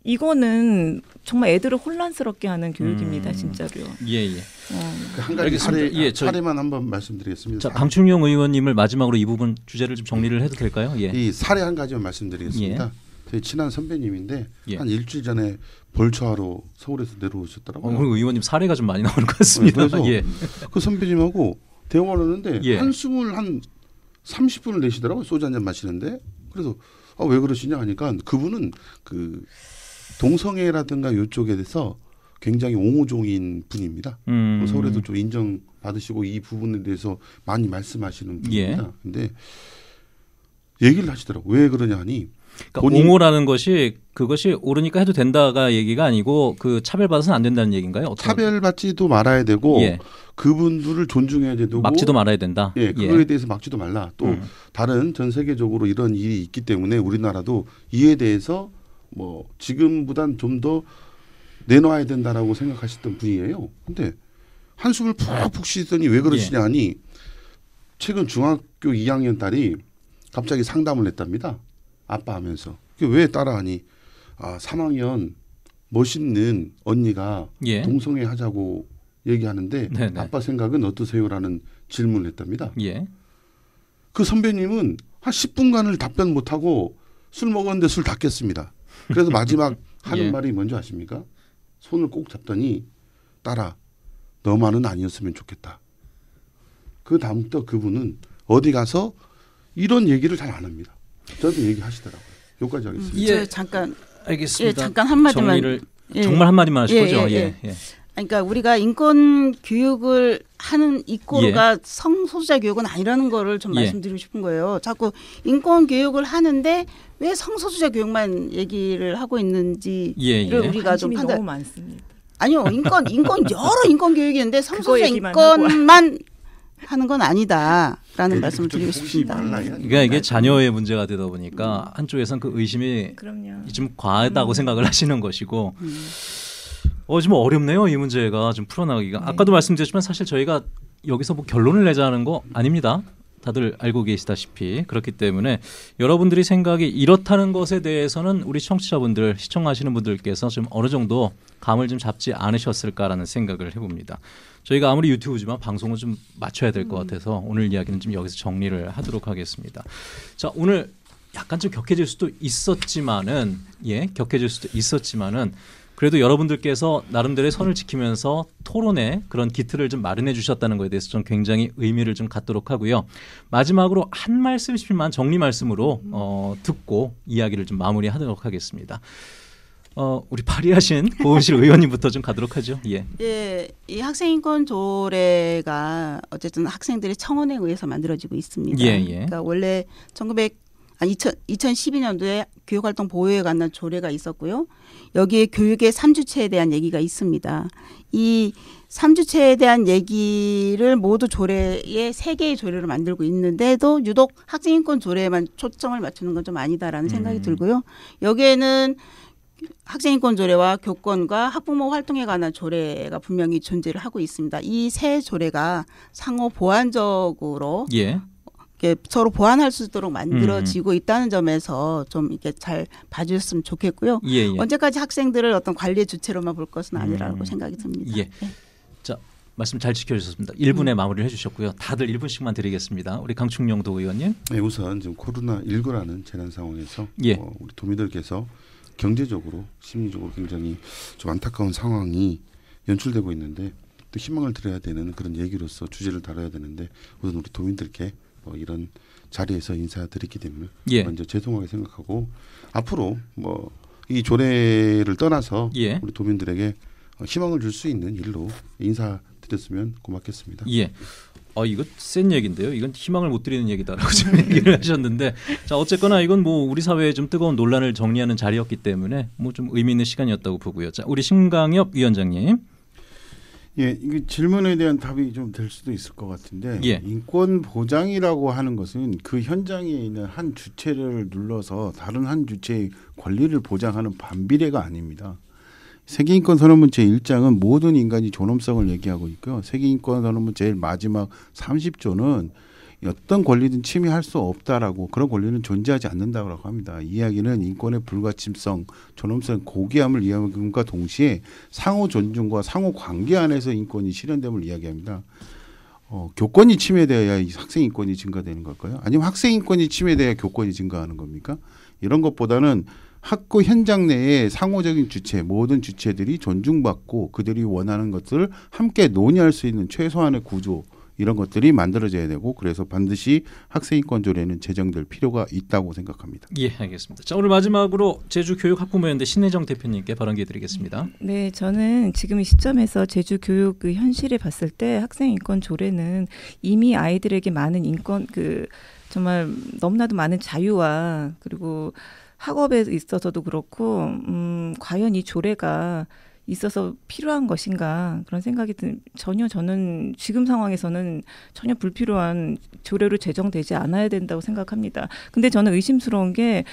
이거는 정말 애들을 혼란스럽게 하는 교육입니다, 음. 진짜로요. 예, 예. 어. 그 한 가지 사례, 예, 사례만 한번 말씀드리겠습니다. 자, 방충용 의원님을 마지막으로 이 부분 주제를 좀 정리를 해도 될까요? 예. 이 사례 한 가지만 말씀드리겠습니다. 예. 저희 친한 선배님인데 예. 한 일주일 전에 벌초하러 서울에서 내려오셨더라고요. 어, 의원님 사례가 좀 많이 나오는 것 같습니다. 네, 그래서 예. 그 선배님하고 대화를 하는데 예. 한숨을 한 30분을 내시더라고요. 소주 한 잔 마시는데. 그래서 아, 왜 그러시냐 하니까 그분은 그 동성애라든가 이쪽에 대해서 굉장히 옹호종인 분입니다. 음. 뭐 서울에도 좀 인정받으시고 이 부분에 대해서 많이 말씀하시는 예. 분입니다. 예. 근데 얘기를 하시더라고. 요왜 그러냐 하니 그러니까 본인... 옹호라는 것이 그것이 옳으니까 해도 된다가 얘기가 아니고 그 차별받아서는 안 된다는 얘기인가요? 차별받지도 말아야 되고 예. 그분들을 존중해야 되고 막지도 말아야 된다. 예, 예. 그거에 예. 대해서 막지도 말라. 또 음. 다른 전 세계적으로 이런 일이 있기 때문에 우리나라도 이에 대해서 뭐 지금보단 좀 더 내놔야 된다라고 생각하셨던 분이에요. 근데 한숨을 푹푹 쉬더니 왜 그러시냐니 하 예. 최근 중학교 2학년 딸이 갑자기 상담을 했답니다. 아빠 하면서 왜 따라하니? 아 3학년 멋있는 언니가 예. 동성애 하자고 얘기하는데 네네. 네. 아빠 생각은 어떠세요라는 질문을 했답니다. 예. 그 선배님은 한 10분간을 답변 못하고 술 먹었는데 술다 깼습니다. 그래서 마지막 <laughs> 하는 예. 말이 뭔지 아십니까? 손을 꼭 잡더니 딸아 너만은 아니었으면 좋겠다. 그 다음부터 그분은 어디 가서 이런 얘기를 잘 안 합니다. 저한 얘기하시더라고요. 여기까지 하겠습니다. 예, 예, 잠깐 알겠습니다. 예, 잠깐 한 마디만 정리를 예. 정말 한 마디만 하실 예, 거죠? 예. 예. 예 그러니까 우리가 인권 교육을 하는 이꼬르가 예. 성소수자 교육은 아니라는 거를 좀 예. 말씀드리고 싶은 거예요. 자꾸 인권 교육을 하는데 왜 성소수자 교육만 얘기를 하고 있는지를 예, 예. 우리가 좀 판단. 너무 많습니다. 아니요, 인권 인권 여러 인권 교육이 있는데 성소수자 인권만 하는 건 아니다라는 말씀을 드리고 싶습니다. 그러니까 이게 자녀의 문제가 되다 보니까 한쪽에선 그 의심이 좀 과하다고 음. 생각을 하시는 것이고. 음. 어, 좀 어렵네요. 이 문제가 좀 풀어나가기가. 네. 아까도 말씀드렸지만 사실 저희가 여기서 뭐 결론을 내자는 거 아닙니다. 다들 알고 계시다시피 그렇기 때문에 여러분들이 생각이 이렇다는 것에 대해서는 우리 청취자분들 시청하시는 분들께서 좀 어느 정도 감을 좀 잡지 않으셨을까라는 생각을 해봅니다. 저희가 아무리 유튜브지만 방송은 좀 맞춰야 될것 음. 같아서 오늘 이야기는 좀 여기서 정리를 하도록 하겠습니다. 자 오늘 약간 좀 격해질 수도 있었지만은 예 격해질 수도 있었지만은 그래도 여러분들께서 나름대로의 선을 지키면서 토론에 그런 기틀을 좀 마련해 주셨다는 것에 대해서 좀 굉장히 의미를 좀 갖도록 하고요. 마지막으로 한 말씀씩만 정리 말씀으로 어, 듣고 이야기를 좀 마무리하도록 하겠습니다. 어, 우리 발의하신 <laughs> 고은실 의원님부터 좀 가도록 하죠. 예. 예, 이 학생인권 조례가 어쨌든 학생들의 청원에 의해서 만들어지고 있습니다. 예, 예. 그러니까 원래 1900 아니 2000, 2012년도에 교육활동 보호에 관한 조례가 있었고요. 여기에 교육의 삼주체에 대한 얘기가 있습니다. 이삼주체에 대한 얘기를 모두 조례에 세개의 조례를 만들고 있는데도 유독 학생인권 조례에만 초점을 맞추는 건 좀 아니다라는 생각이 음. 들고요. 여기에는 학생인권 조례와 교권과 학부모 활동에 관한 조례가 분명히 존재를 하고 있습니다. 이 세 조례가 상호 보완적으로 예. 이렇게 서로 보완할 수 있도록 만들어지고 음. 있다는 점에서 좀 이렇게 잘 봐주셨으면 좋겠고요. 예, 예. 언제까지 학생들을 어떤 관리의 주체로만 볼 것은 아니라고 음. 생각이 듭니다. 예. 네. 자 말씀 잘 지켜주셨습니다. 1분에 음. 마무리를 해주셨고요. 다들 1분씩만 드리겠습니다. 우리 강충영도 의원님. 네, 우선 지금 코로나 19라는 재난 상황에서 예. 어, 우리 도민들께서 경제적으로 심리적으로 굉장히 좀 안타까운 상황이 연출되고 있는데 또 희망을 드려야 되는 그런 얘기로서 주제를 다뤄야 되는데 우선 우리 도민들께 뭐 이런 자리에서 인사드리게 되면 예. 먼저 죄송하게 생각하고 앞으로 뭐 이 조례를 떠나서 예. 우리 도민들에게 희망을 줄 수 있는 일로 인사드렸으면 고맙겠습니다. 예. 아 이거 센 얘긴데요. 이건 희망을 못 드리는 얘기다라고 <laughs> 지 얘기를 네. 하셨는데 자 어쨌거나 이건 뭐 우리 사회의 좀 뜨거운 논란을 정리하는 자리였기 때문에 뭐 좀 의미 있는 시간이었다고 보고요. 자 우리 심강엽 위원장님. 예, 이게 질문에 대한 답이 좀 될 수도 있을 것 같은데 예. 인권 보장이라고 하는 것은 그 현장에 있는 한 주체를 눌러서 다른 한 주체의 권리를 보장하는 반비례가 아닙니다. 세계인권 선언문 제1장은 모든 인간이 존엄성을 얘기하고 있고요. 세계인권 선언문 제일 마지막 30조는 어떤 권리든 침해할 수 없다라고 그런 권리는 존재하지 않는다고 합니다. 이야기는 인권의 불가침성, 존엄성, 고귀함을 이야기함과 동시에 상호 존중과 상호 관계 안에서 인권이 실현됨을 이야기합니다. 어, 교권이 침해되어야 학생 인권이 증가되는 걸까요? 아니면 학생 인권이 침해되어야 교권이 증가하는 겁니까? 이런 것보다는 학교 현장 내에 상호적인 주체, 모든 주체들이 존중받고 그들이 원하는 것을 함께 논의할 수 있는 최소한의 구조, 이런 것들이 만들어져야 되고 그래서 반드시 학생인권 조례는 제정될 필요가 있다고 생각합니다. 예, 알겠습니다. 자, 오늘 마지막으로 제주 교육학부모연대 신혜정 대표님께 발언 기 드리겠습니다. 네, 저는 지금 이 시점에서 제주 교육 그 현실을 봤을 때 학생인권 조례는 이미 아이들에게 많은 인권 그 정말 너무나도 많은 자유와 그리고 학업에 있어서도 그렇고 음 과연 이 조례가 있어서 필요한 것인가 그런 생각이 든 전혀 저는 지금 상황에서는 전혀 불필요한 조례로 제정되지 않아야 된다고 생각합니다. 근데 저는 의심스러운 게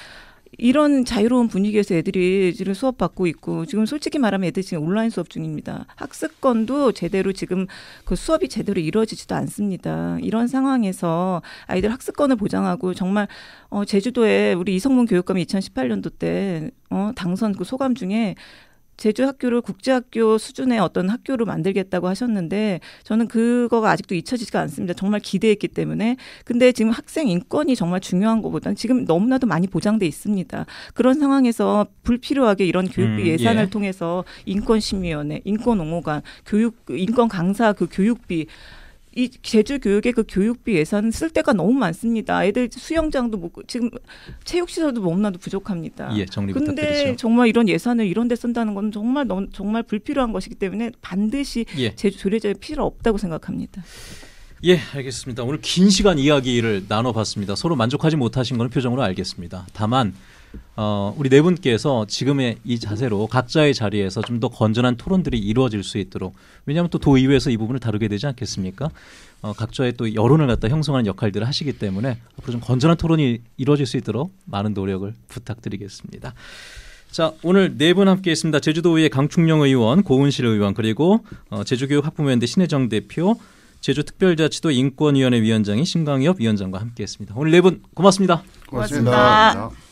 이런 자유로운 분위기에서 애들이 지금 수업 받고 있고 지금 솔직히 말하면 애들 지금 온라인 수업 중입니다. 학습권도 제대로 지금 그 수업이 제대로 이루어지지도 않습니다. 이런 상황에서 아이들 학습권을 보장하고 정말 어 제주도에 우리 이성문 교육감이 2018년도 때 어 당선 그 소감 중에 제주 학교를 국제학교 수준의 어떤 학교로 만들겠다고 하셨는데 저는 그거가 아직도 잊혀지지가 않습니다. 정말 기대했기 때문에. 근데 지금 학생 인권이 정말 중요한 것보다는 지금 너무나도 많이 보장돼 있습니다. 그런 상황에서 불필요하게 이런 교육비 음, 예. 예산을 예. 통해서 인권심의위원회, 인권옹호관, 교육 인권 강사 그 교육비 이 제주 교육의 그 교육비 예산 쓸 데가 너무 많습니다. 애들 수영장도 못, 그, 지금 체육시설도 너무나도 부족합니다. 예, 정리 근데 정말 이런 예산을 이런 데 쓴다는 건 정말 너무, 정말 불필요한 것이기 때문에 반드시 예. 제주 조례제에 필요 없다고 생각합니다. 예, 알겠습니다. 오늘 긴 시간 이야기를 나눠봤습니다. 서로 만족하지 못하신 건 표정으로 알겠습니다. 다만 어, 우리 네 분께서 지금의 이 자세로 각자의 자리에서 좀 더 건전한 토론들이 이루어질 수 있도록 왜냐하면 또 도의회에서 이 부분을 다루게 되지 않겠습니까? 어, 각자의 또 여론을 갖다 형성하는 역할들을 하시기 때문에 앞으로 좀 건전한 토론이 이루어질 수 있도록 많은 노력을 부탁드리겠습니다. 자 오늘 네 분 함께했습니다. 제주도의회 강충영 의원, 고은실 의원 그리고 어, 제주교육학부모연대 신혜정 대표, 제주특별자치도 인권위원회 위원장인 신강엽 위원장과 함께했습니다. 오늘 네 분 고맙습니다. 고맙습니다. 고맙습니다.